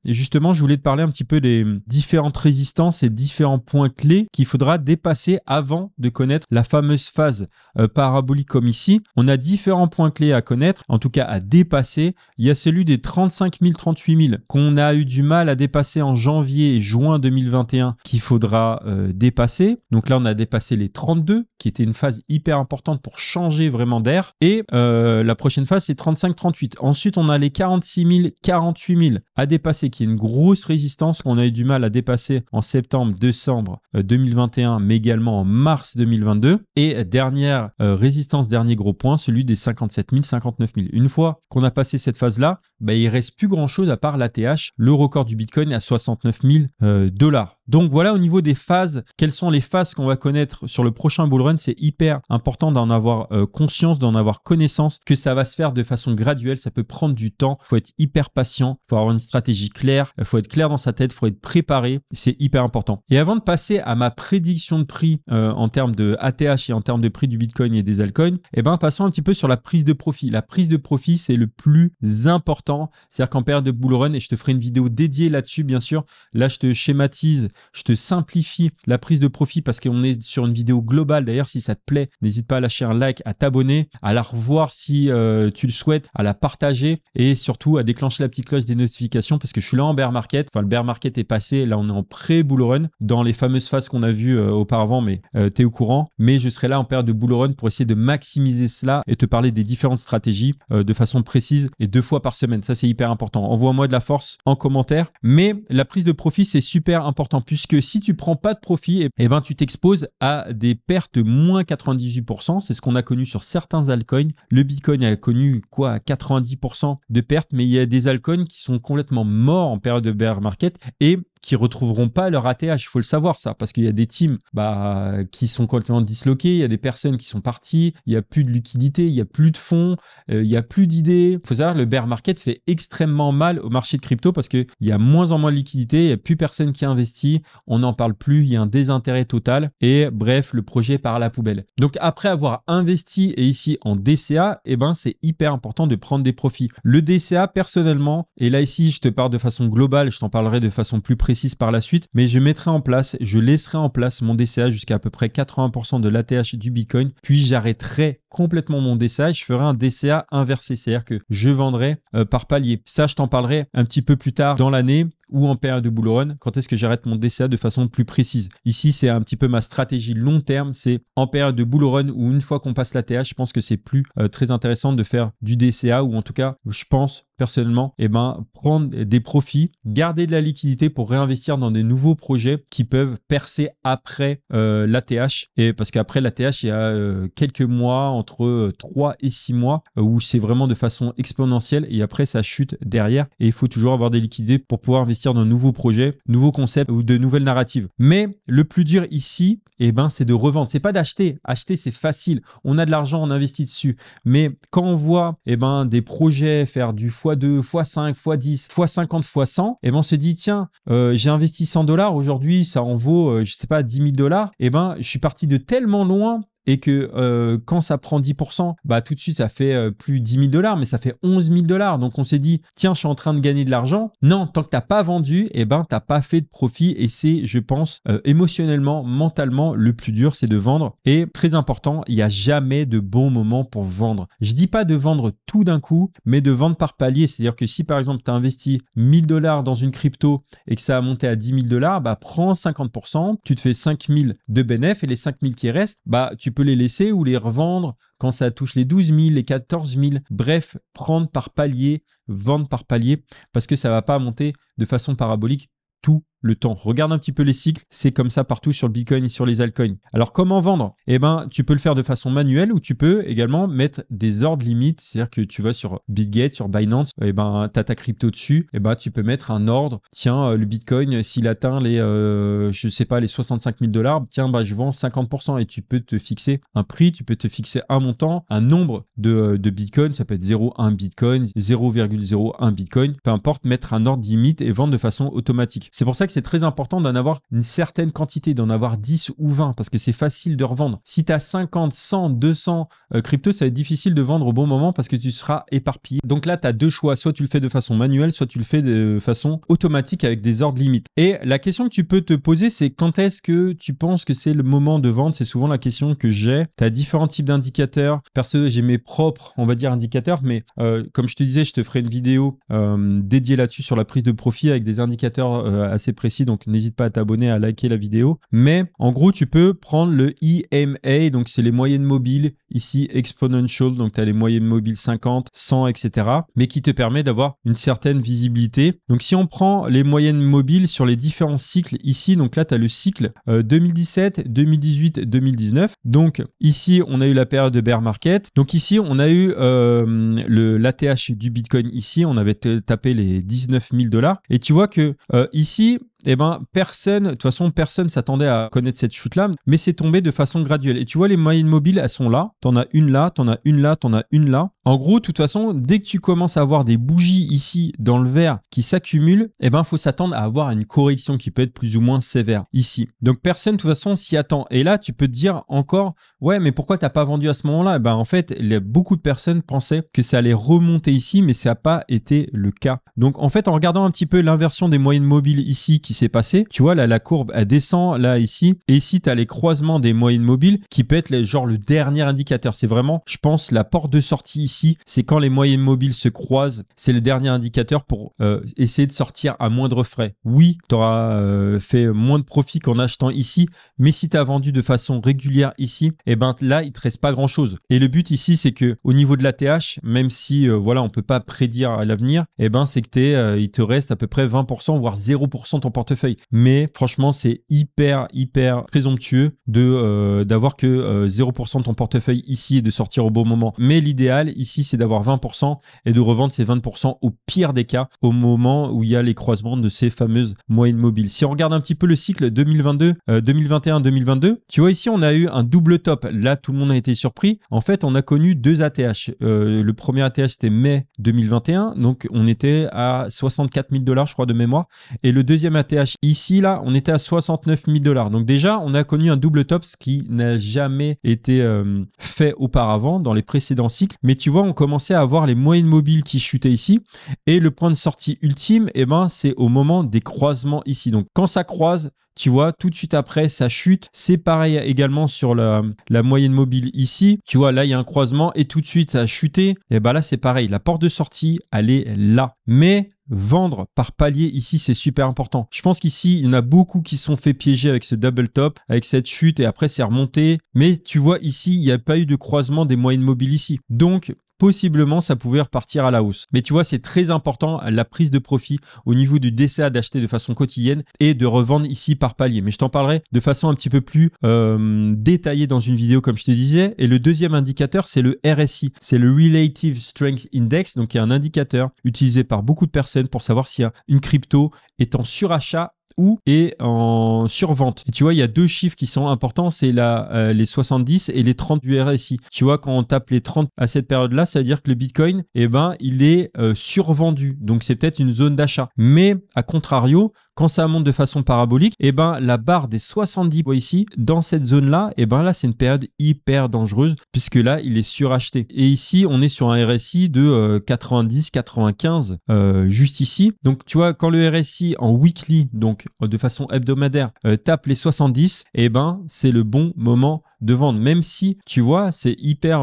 Et justement, je voulais te parler un petit peu des différentes résistances et différents points clés qu'il faudra dépasser avant de connaître la fameuse phase euh, parabolique comme ici. On a différents points clés à connaître, en tout cas à dépasser. Il y a celui des 35 000, 38 000 qu'on a eu du mal à dépasser en janvier et juin 2021 qu'il faudra euh, dépasser. Donc là, on a dépassé les 32 qui était une phase hyper importante pour changer vraiment d'air. Et euh, la prochaine phase, c'est 35-38. Ensuite, on a les 46 000, 48 000 à dépasser qui est une grosse résistance qu'on a eu du mal à dépasser en septembre, décembre 2021, euh, mais également en mars 2022. Et dernière euh, résistance, dernier gros point, celui des 57 000, 59 000. Une fois qu'on a passé cette phase-là, il bah, il reste plus grand-chose à part l'ATH, le record du Bitcoin à 69 000 euh, dollars. Donc voilà au niveau des phases, quelles sont les phases qu'on va connaître sur le prochain bull run. C'est hyper important d'en avoir conscience, d'en avoir connaissance, que ça va se faire de façon graduelle, ça peut prendre du temps, il faut être hyper patient, il faut avoir une stratégie clair, il faut être clair dans sa tête, il faut être préparé, c'est hyper important. Et avant de passer à ma prédiction de prix euh, en termes de ATH et en termes de prix du Bitcoin et des altcoins, et eh ben, passons un petit peu sur la prise de profit. La prise de profit, c'est le plus important. C'est-à-dire qu'en période de bull run, et je te ferai une vidéo dédiée là-dessus, bien sûr, là, je te schématise, je te simplifie la prise de profit parce qu'on est sur une vidéo globale. D'ailleurs, si ça te plaît, n'hésite pas à lâcher un like, à t'abonner, à la revoir si euh, tu le souhaites, à la partager et surtout à déclencher la petite cloche des notifications parce que je là en bear market. Enfin, le bear market est passé. Là, on est en pré-bull run dans les fameuses phases qu'on a vues euh, auparavant, mais euh, tu es au courant. Mais je serai là en période de bull run pour essayer de maximiser cela et te parler des différentes stratégies euh, de façon précise et deux fois par semaine. Ça, c'est hyper important. Envoie-moi de la force en commentaire. Mais la prise de profit, c'est super important puisque si tu prends pas de profit, et, eh, eh ben, tu t'exposes à des pertes de moins 98%. C'est ce qu'on a connu sur certains altcoins. Le Bitcoin a connu quoi 90% de pertes, mais il y a des altcoins qui sont complètement morts en période de bear market et qui retrouveront pas leur ATH. Il faut le savoir ça, parce qu'il y a des teams bah, qui sont complètement disloqués, il y a des personnes qui sont parties, il y a plus de liquidité, il y a plus de fonds, euh, il y a plus d'idées. Il faut savoir le bear market fait extrêmement mal au marché de crypto parce qu'il y a moins en moins de liquidité, il n'y a plus personne qui investit, on n'en parle plus, il y a un désintérêt total et bref, le projet part à la poubelle. Donc après avoir investi et ici en DCA, et eh ben c'est hyper important de prendre des profits. Le DCA personnellement et là ici je te parle de façon globale, je t'en parlerai de façon plus précise par la suite, mais je mettrai en place, je laisserai en place mon DCA jusqu'à à peu près 80% de l'ATH du Bitcoin, puis j'arrêterai complètement mon DCA je ferai un DCA inversé, c'est-à-dire que je vendrai euh, par palier. Ça, je t'en parlerai un petit peu plus tard dans l'année ou en période de bull run quand est-ce que j'arrête mon DCA de façon plus précise. Ici, c'est un petit peu ma stratégie long terme, c'est en période de bull run ou une fois qu'on passe la th je pense que c'est plus euh, très intéressant de faire du DCA ou en tout cas, je pense personnellement, et eh ben, prendre des profits, garder de la liquidité pour réinvestir dans des nouveaux projets qui peuvent percer après euh, la th Et parce qu'après l'ATH, il y a euh, quelques mois, entre 3 et 6 mois, où c'est vraiment de façon exponentielle et après ça chute derrière. Et il faut toujours avoir des liquidités pour pouvoir investir dans de nouveaux projets, nouveaux concepts ou de nouvelles narratives. Mais le plus dur ici, et eh ben, c'est de revendre. C'est pas d'acheter. Acheter, c'est facile. On a de l'argent, on investit dessus. Mais quand on voit et eh ben, des projets faire du x2, x5, x10, x50, x100, et ben, on se dit, tiens, euh, j'ai investi 100 dollars, aujourd'hui ça en vaut, euh, je sais pas, 10 000 dollars. Et eh ben, je suis parti de tellement loin et que euh, quand ça prend 10%, bah tout de suite ça fait euh, plus 10 000 dollars, mais ça fait 11 000 dollars. Donc on s'est dit, tiens, je suis en train de gagner de l'argent. Non, tant que t'as pas vendu, eh ben t'as pas fait de profit. Et c'est, je pense, euh, émotionnellement, mentalement, le plus dur, c'est de vendre. Et très important, il n'y a jamais de bon moment pour vendre. Je ne dis pas de vendre tout d'un coup, mais de vendre par palier. C'est-à-dire que si par exemple tu as investi 1000 dollars dans une crypto et que ça a monté à 10 000 dollars, bah prends 50%, tu te fais 5 000 de bénéfices et les 5 000 qui restent, bah tu peux les laisser ou les revendre quand ça touche les 12 000, les 14 000. Bref, prendre par palier, vendre par palier, parce que ça ne va pas monter de façon parabolique tout le temps. Regarde un petit peu les cycles, c'est comme ça partout sur le Bitcoin et sur les altcoins. Alors comment vendre Eh ben, tu peux le faire de façon manuelle ou tu peux également mettre des ordres limites, c'est-à-dire que tu vas sur Bitgate, sur Binance, eh ben, tu as ta crypto dessus, eh ben, tu peux mettre un ordre, tiens, euh, le Bitcoin, euh, s'il atteint les, euh, je sais pas, les 65 000 dollars, tiens, bah, je vends 50% et tu peux te fixer un prix, tu peux te fixer un montant, un nombre de, de Bitcoin, ça peut être 0,1 Bitcoin, 0,01 Bitcoin, peu importe, mettre un ordre limite et vendre de façon automatique. C'est pour ça que c'est très important d'en avoir une certaine quantité, d'en avoir 10 ou 20 parce que c'est facile de revendre. Si tu as 50, 100, 200 cryptos, ça va être difficile de vendre au bon moment parce que tu seras éparpillé. Donc là, tu as deux choix. Soit tu le fais de façon manuelle, soit tu le fais de façon automatique avec des ordres limites. Et la question que tu peux te poser, c'est quand est-ce que tu penses que c'est le moment de vendre C'est souvent la question que j'ai. Tu as différents types d'indicateurs. Perso, j'ai mes propres, on va dire, indicateurs, mais euh, comme je te disais, je te ferai une vidéo euh, dédiée là-dessus sur la prise de profit avec des indicateurs euh, assez donc n'hésite pas à t'abonner, à liker la vidéo. Mais en gros, tu peux prendre le EMA, donc c'est les moyennes mobiles, ici exponential, donc tu as les moyennes mobiles 50, 100, etc. Mais qui te permet d'avoir une certaine visibilité. Donc si on prend les moyennes mobiles sur les différents cycles ici, donc là tu as le cycle 2017, 2018, 2019. Donc ici, on a eu la période de bear market. Donc ici, on a eu euh, le l'ATH du Bitcoin ici, on avait tapé les 19 000 dollars. Et tu vois que euh, ici, eh ben, personne, de toute façon, personne s'attendait à connaître cette chute-là, mais c'est tombé de façon graduelle. Et tu vois, les moyennes mobiles, elles sont là. T'en as une là, t'en as une là, t'en as une là. En gros, de toute façon, dès que tu commences à avoir des bougies ici dans le verre qui s'accumulent, eh ben, faut s'attendre à avoir une correction qui peut être plus ou moins sévère ici. Donc personne, de toute façon, s'y attend. Et là, tu peux te dire encore, ouais, mais pourquoi t'as pas vendu à ce moment-là? Eh ben, en fait, beaucoup de personnes pensaient que ça allait remonter ici, mais ça n'a pas été le cas. Donc, en fait, en regardant un petit peu l'inversion des moyennes mobiles ici qui s'est passée, tu vois, là, la courbe, elle descend, là, ici. Et ici, tu as les croisements des moyennes mobiles qui peut être genre le dernier indicateur. C'est vraiment, je pense, la porte de sortie ici c'est quand les moyennes mobiles se croisent, c'est le dernier indicateur pour euh, essayer de sortir à moindre frais. Oui, tu auras euh, fait moins de profit qu'en achetant ici, mais si tu as vendu de façon régulière ici, et eh ben là, il te reste pas grand-chose. Et le but ici, c'est que au niveau de la TH, même si euh, voilà, on peut pas prédire l'avenir, et eh ben c'est que il te reste à peu près 20% voire 0% ton portefeuille. Mais franchement, c'est hyper hyper présomptueux de d'avoir que 0% de ton portefeuille ici et de sortir au bon moment. Mais l'idéal ici, c'est d'avoir 20% et de revendre ces 20% au pire des cas, au moment où il y a les croisements de ces fameuses moyennes mobiles. Si on regarde un petit peu le cycle 2022, 2021, 2022, tu vois ici, on a eu un double top. Là, tout le monde a été surpris. En fait, on a connu deux ATH. Euh, le premier ATH, c'était mai 2021. Donc, on était à 64 000 dollars, je crois, de mémoire. Et le deuxième ATH, ici, là, on était à 69 000 dollars. Donc, déjà, on a connu un double top, ce qui n'a jamais été euh, fait auparavant dans les précédents cycles. Mais tu on commençait à avoir les moyennes mobiles qui chutaient ici. Et le point de sortie ultime, et eh ben, c'est au moment des croisements ici. Donc, quand ça croise, tu vois, tout de suite après, ça chute. C'est pareil également sur la, moyenne mobile ici. Tu vois, là, il y a un croisement et tout de suite, ça a chuté. Et eh ben là, c'est pareil. La porte de sortie, elle est là. Mais vendre par palier ici, c'est super important. Je pense qu'ici, il y en a beaucoup qui sont fait piéger avec ce double top, avec cette chute et après c'est remonté. Mais tu vois ici, il n'y a pas eu de croisement des moyennes mobiles ici. Donc, possiblement ça pouvait repartir à la hausse. Mais tu vois, c'est très important la prise de profit au niveau du DCA d'acheter de façon quotidienne et de revendre ici par palier. Mais je t'en parlerai de façon un petit peu plus euh, détaillée dans une vidéo comme je te disais. Et le deuxième indicateur, c'est le RSI, c'est le Relative Strength Index, donc il y a un indicateur utilisé par beaucoup de personnes pour savoir si une crypto est en surachat ou est en survente. Et tu vois, il y a deux chiffres qui sont importants, c'est euh, les 70 et les 30 du RSI. Tu vois, quand on tape les 30 à cette période-là, ça veut dire que le Bitcoin, eh ben, il est euh, survendu. Donc c'est peut-être une zone d'achat. Mais à contrario, quand ça monte de façon parabolique, et eh ben la barre des 70 ici, dans cette zone-là, et eh ben là c'est une période hyper dangereuse puisque là il est suracheté. Et ici on est sur un RSI de 90-95 euh, euh, juste ici. Donc tu vois quand le RSI en weekly, donc euh, de façon hebdomadaire, tape les 70, et eh ben c'est le bon moment de vendre. Même si, tu vois, c'est hyper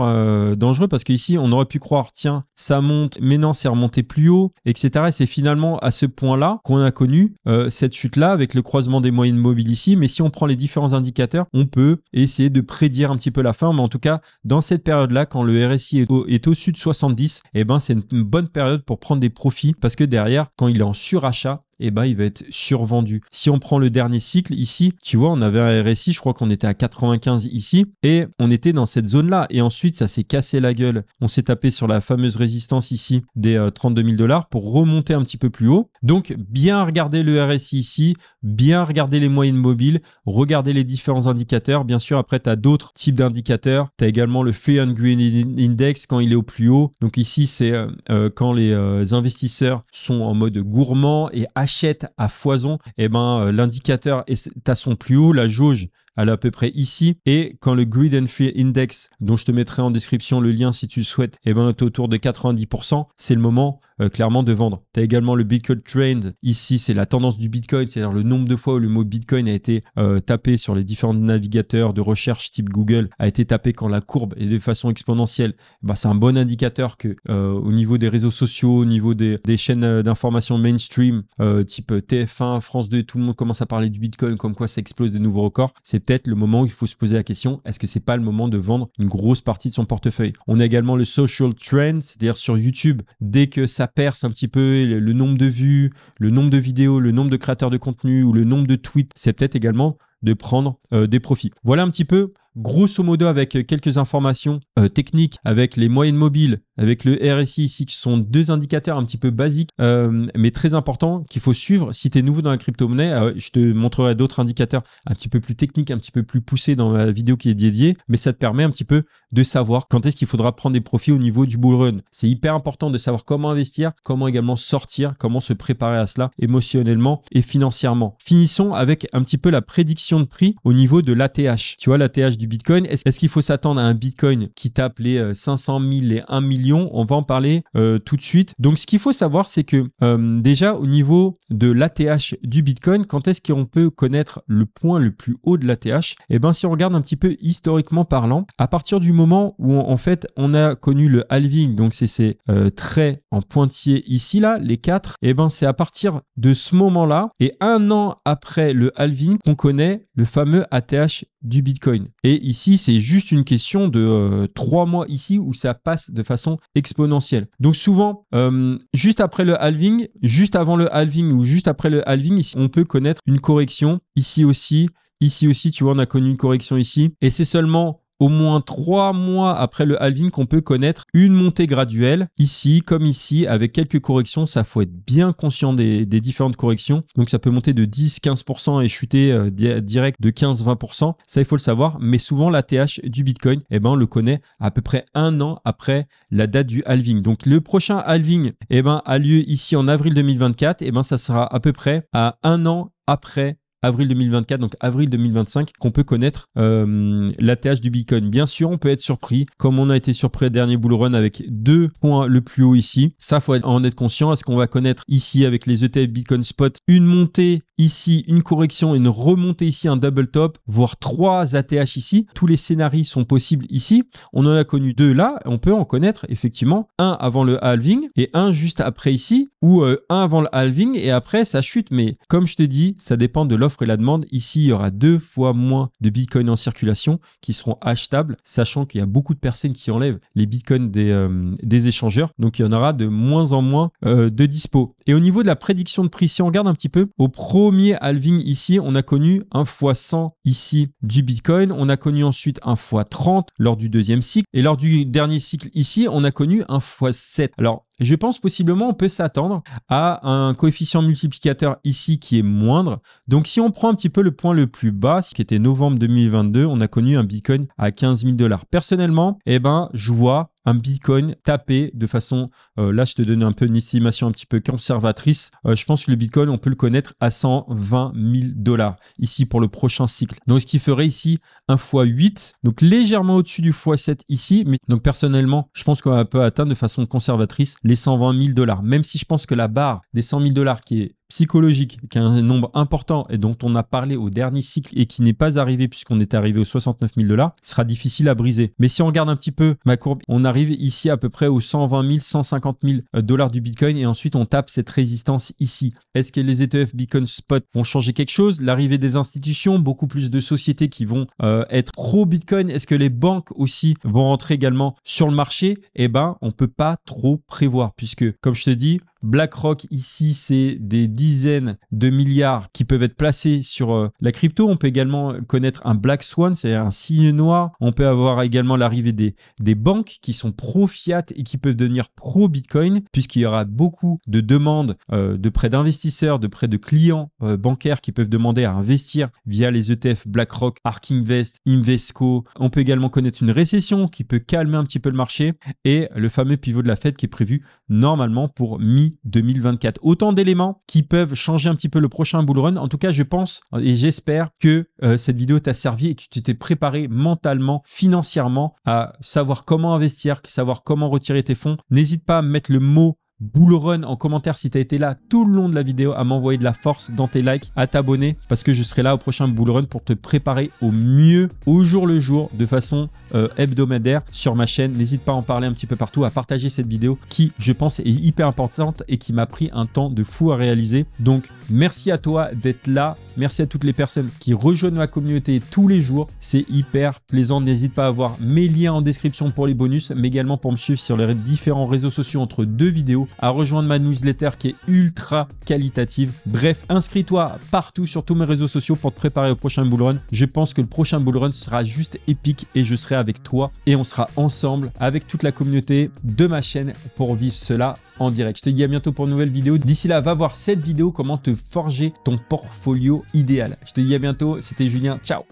dangereux parce qu'ici, on aurait pu croire, tiens, ça monte, mais non, c'est remonté plus haut, etc. c'est finalement à ce point-là qu'on a connu cette chute-là avec le croisement des moyennes mobiles ici, mais si on prend les différents indicateurs, on peut essayer de prédire un petit peu la fin, mais en tout cas, dans cette période-là, quand le RSI est, au, est dessus de 70, eh ben, c'est une bonne période pour prendre des profits parce que derrière, quand il est en surachat, eh ben, il va être survendu. Si on prend le dernier cycle ici, tu vois, on avait un RSI, je crois qu'on était à 95 ici, et on était dans cette zone-là. Et ensuite, ça s'est cassé la gueule. On s'est tapé sur la fameuse résistance ici des 32 euh, 000 dollars pour remonter un petit peu plus haut. Donc, bien regarder le RSI ici, bien regarder les moyennes mobiles, regarder les différents indicateurs. Bien sûr, après, tu as d'autres types d'indicateurs. Tu as également le and Green Index quand il est au plus haut. Donc ici, c'est euh, euh, quand les investisseurs sont en mode gourmand et achète à foison, eh ben, euh, l'indicateur est à son plus haut, la jauge elle est à peu près ici. Et quand le Grid and Fear Index, dont je te mettrai en description le lien si tu le souhaites, est eh ben, est autour de 90%, c'est le moment euh, clairement de vendre. Tu as également le Bitcoin Trend. Ici, c'est la tendance du Bitcoin, c'est-à-dire le nombre de fois où le mot Bitcoin a été euh, tapé sur les différents navigateurs de recherche type Google, a été tapé quand la courbe est de façon exponentielle. Bah c'est un bon indicateur que euh, au niveau des réseaux sociaux, au niveau des, chaînes d'information mainstream, type TF1, France 2, tout le monde commence à parler du Bitcoin, comme quoi ça explose de nouveaux records. C'est peut-être le moment où il faut se poser la question est-ce que c'est pas le moment de vendre une grosse partie de son portefeuille On a également le social trend, c'est-à-dire sur YouTube, dès que ça perce un petit peu le nombre de vues, le nombre de vidéos, le nombre de créateurs de contenu ou le nombre de tweets, c'est peut-être également de prendre euh, des profits. Voilà un petit peu, grosso modo, avec quelques informations euh, techniques, avec les moyennes mobiles, avec le RSI ici, qui sont deux indicateurs un petit peu basiques, euh, mais très importants, qu'il faut suivre. Si tu es nouveau dans la crypto-monnaie, je te montrerai d'autres indicateurs un petit peu plus techniques, un petit peu plus poussés dans la vidéo qui est dédiée, mais ça te permet un petit peu de savoir quand est-ce qu'il faudra prendre des profits au niveau du bull run. C'est hyper important de savoir comment investir, comment également sortir, comment se préparer à cela émotionnellement et financièrement. Finissons avec un petit peu la prédiction de prix au niveau de l'ATH. Tu vois, l'ATH du Bitcoin, est-ce qu'il faut s'attendre à un Bitcoin qui tape les 500 000, les 1 million On va en parler euh, tout de suite. Donc, ce qu'il faut savoir, c'est que euh, déjà au niveau de l'ATH du Bitcoin, quand est-ce qu'on peut connaître le point le plus haut de l'ATH Eh bien, si on regarde un petit peu historiquement parlant, à partir du moment où en fait on a connu le halving, donc c'est ces euh, traits en pointillés ici là, les 4, eh ben c'est à partir de ce moment-là et un an après le halving qu'on connaît le fameux ATH du Bitcoin. Et ici, c'est juste une question de euh, trois mois ici où ça passe de façon exponentielle. Donc souvent, euh, juste après le halving, juste avant le halving ou juste après le halving, ici, on peut connaître une correction. Ici aussi, ici aussi, tu vois, on a connu une correction ici. Et c'est seulement au moins trois mois après le halving qu'on peut connaître une montée graduelle, ici comme ici, avec quelques corrections. Ça, faut être bien conscient des, différentes corrections. Donc ça peut monter de 10-15% et chuter euh, direct de 15-20%. Ça, il faut le savoir. Mais souvent, la TH du Bitcoin, eh ben, on le connaît à peu près un an après la date du halving. Donc le prochain halving eh ben, a lieu ici en avril 2024. et eh ben, ça sera à peu près à un an après avril 2024, donc avril 2025, qu'on peut connaître euh, la l'ATH du Bitcoin. Bien sûr, on peut être surpris, comme on a été surpris dernier bull run avec deux points le plus haut ici. Ça, faut en être conscient. Est-ce qu'on va connaître ici avec les ETF Bitcoin Spot une montée ici, une correction, et une remontée ici, un double top, voire trois ATH ici. Tous les scénarios sont possibles ici. On en a connu deux là. On peut en connaître effectivement un avant le halving et un juste après ici, ou euh, un avant le halving et après ça chute. Mais comme je te dis, ça dépend de l'offre et la demande. Ici, il y aura deux fois moins de bitcoins en circulation qui seront achetables, sachant qu'il y a beaucoup de personnes qui enlèvent les bitcoins des, euh, échangeurs. Donc, il y en aura de moins en moins euh, de dispo. Et au niveau de la prédiction de prix, si on regarde un petit peu, au premier halving ici, on a connu un x100 ici du Bitcoin, on a connu ensuite un x30 lors du deuxième cycle, et lors du dernier cycle ici, on a connu un x7. Alors, je pense possiblement on peut s'attendre à un coefficient multiplicateur ici qui est moindre. Donc si on prend un petit peu le point le plus bas, ce qui était novembre 2022, on a connu un Bitcoin à 15 000 dollars. Personnellement, eh ben, je vois un Bitcoin tapé de façon, euh, là je te donne un peu une estimation un petit peu conservatrice, euh, je pense que le Bitcoin on peut le connaître à 120 000 dollars ici pour le prochain cycle. Donc ce qui ferait ici un x8, donc légèrement au-dessus du x7 ici, mais donc personnellement je pense qu'on peut atteindre de façon conservatrice les 120 000 dollars, même si je pense que la barre des 100 000 dollars qui est psychologique, qui est un nombre important et dont on a parlé au dernier cycle et qui n'est pas arrivé puisqu'on est arrivé aux 69 000 dollars, sera difficile à briser. Mais si on regarde un petit peu ma courbe, on arrive ici à peu près aux 120 000, 150 000 dollars du Bitcoin et ensuite on tape cette résistance ici. Est-ce que les ETF Bitcoin Spot vont changer quelque chose L'arrivée des institutions, beaucoup plus de sociétés qui vont euh, être pro Bitcoin. Est-ce que les banques aussi vont rentrer également sur le marché Eh ben, on peut pas trop prévoir puisque, comme je te dis, BlackRock, ici, c'est des dizaines de milliards qui peuvent être placés sur euh, la crypto. On peut également connaître un Black Swan, c'est-à-dire un signe noir. On peut avoir également l'arrivée des, des banques qui sont pro-fiat et qui peuvent devenir pro-Bitcoin, puisqu'il y aura beaucoup de demandes euh, de près d'investisseurs, de près de clients euh, bancaires qui peuvent demander à investir via les ETF BlackRock, ARK Invest, Invesco. On peut également connaître une récession qui peut calmer un petit peu le marché et le fameux pivot de la fête qui est prévu normalement pour mi 2024. Autant d'éléments qui peuvent changer un petit peu le prochain bull run. En tout cas, je pense et j'espère que cette vidéo t'a servi et que tu t'es préparé mentalement, financièrement à savoir comment investir, savoir comment retirer tes fonds. N'hésite pas à mettre le mot Run en commentaire si tu as été là tout le long de la vidéo à m'envoyer de la force dans tes likes, à t'abonner parce que je serai là au prochain Run pour te préparer au mieux, au jour le jour, de façon euh, hebdomadaire sur ma chaîne. N'hésite pas à en parler un petit peu partout, à partager cette vidéo qui, je pense, est hyper importante et qui m'a pris un temps de fou à réaliser. Donc, Merci à toi d'être là. Merci à toutes les personnes qui rejoignent la communauté tous les jours. C'est hyper plaisant. N'hésite pas à voir mes liens en description pour les bonus, mais également pour me suivre sur les différents réseaux sociaux entre deux vidéos, à rejoindre ma newsletter qui est ultra qualitative. Bref, inscris-toi partout sur tous mes réseaux sociaux pour te préparer au prochain bullrun. Je pense que le prochain bullrun sera juste épique et je serai avec toi et on sera ensemble avec toute la communauté de ma chaîne pour vivre cela en direct. Je te dis à bientôt pour une nouvelle vidéo. D'ici là, va voir cette vidéo comment te forger ton portfolio idéal. Je te dis à bientôt, c'était Julien, ciao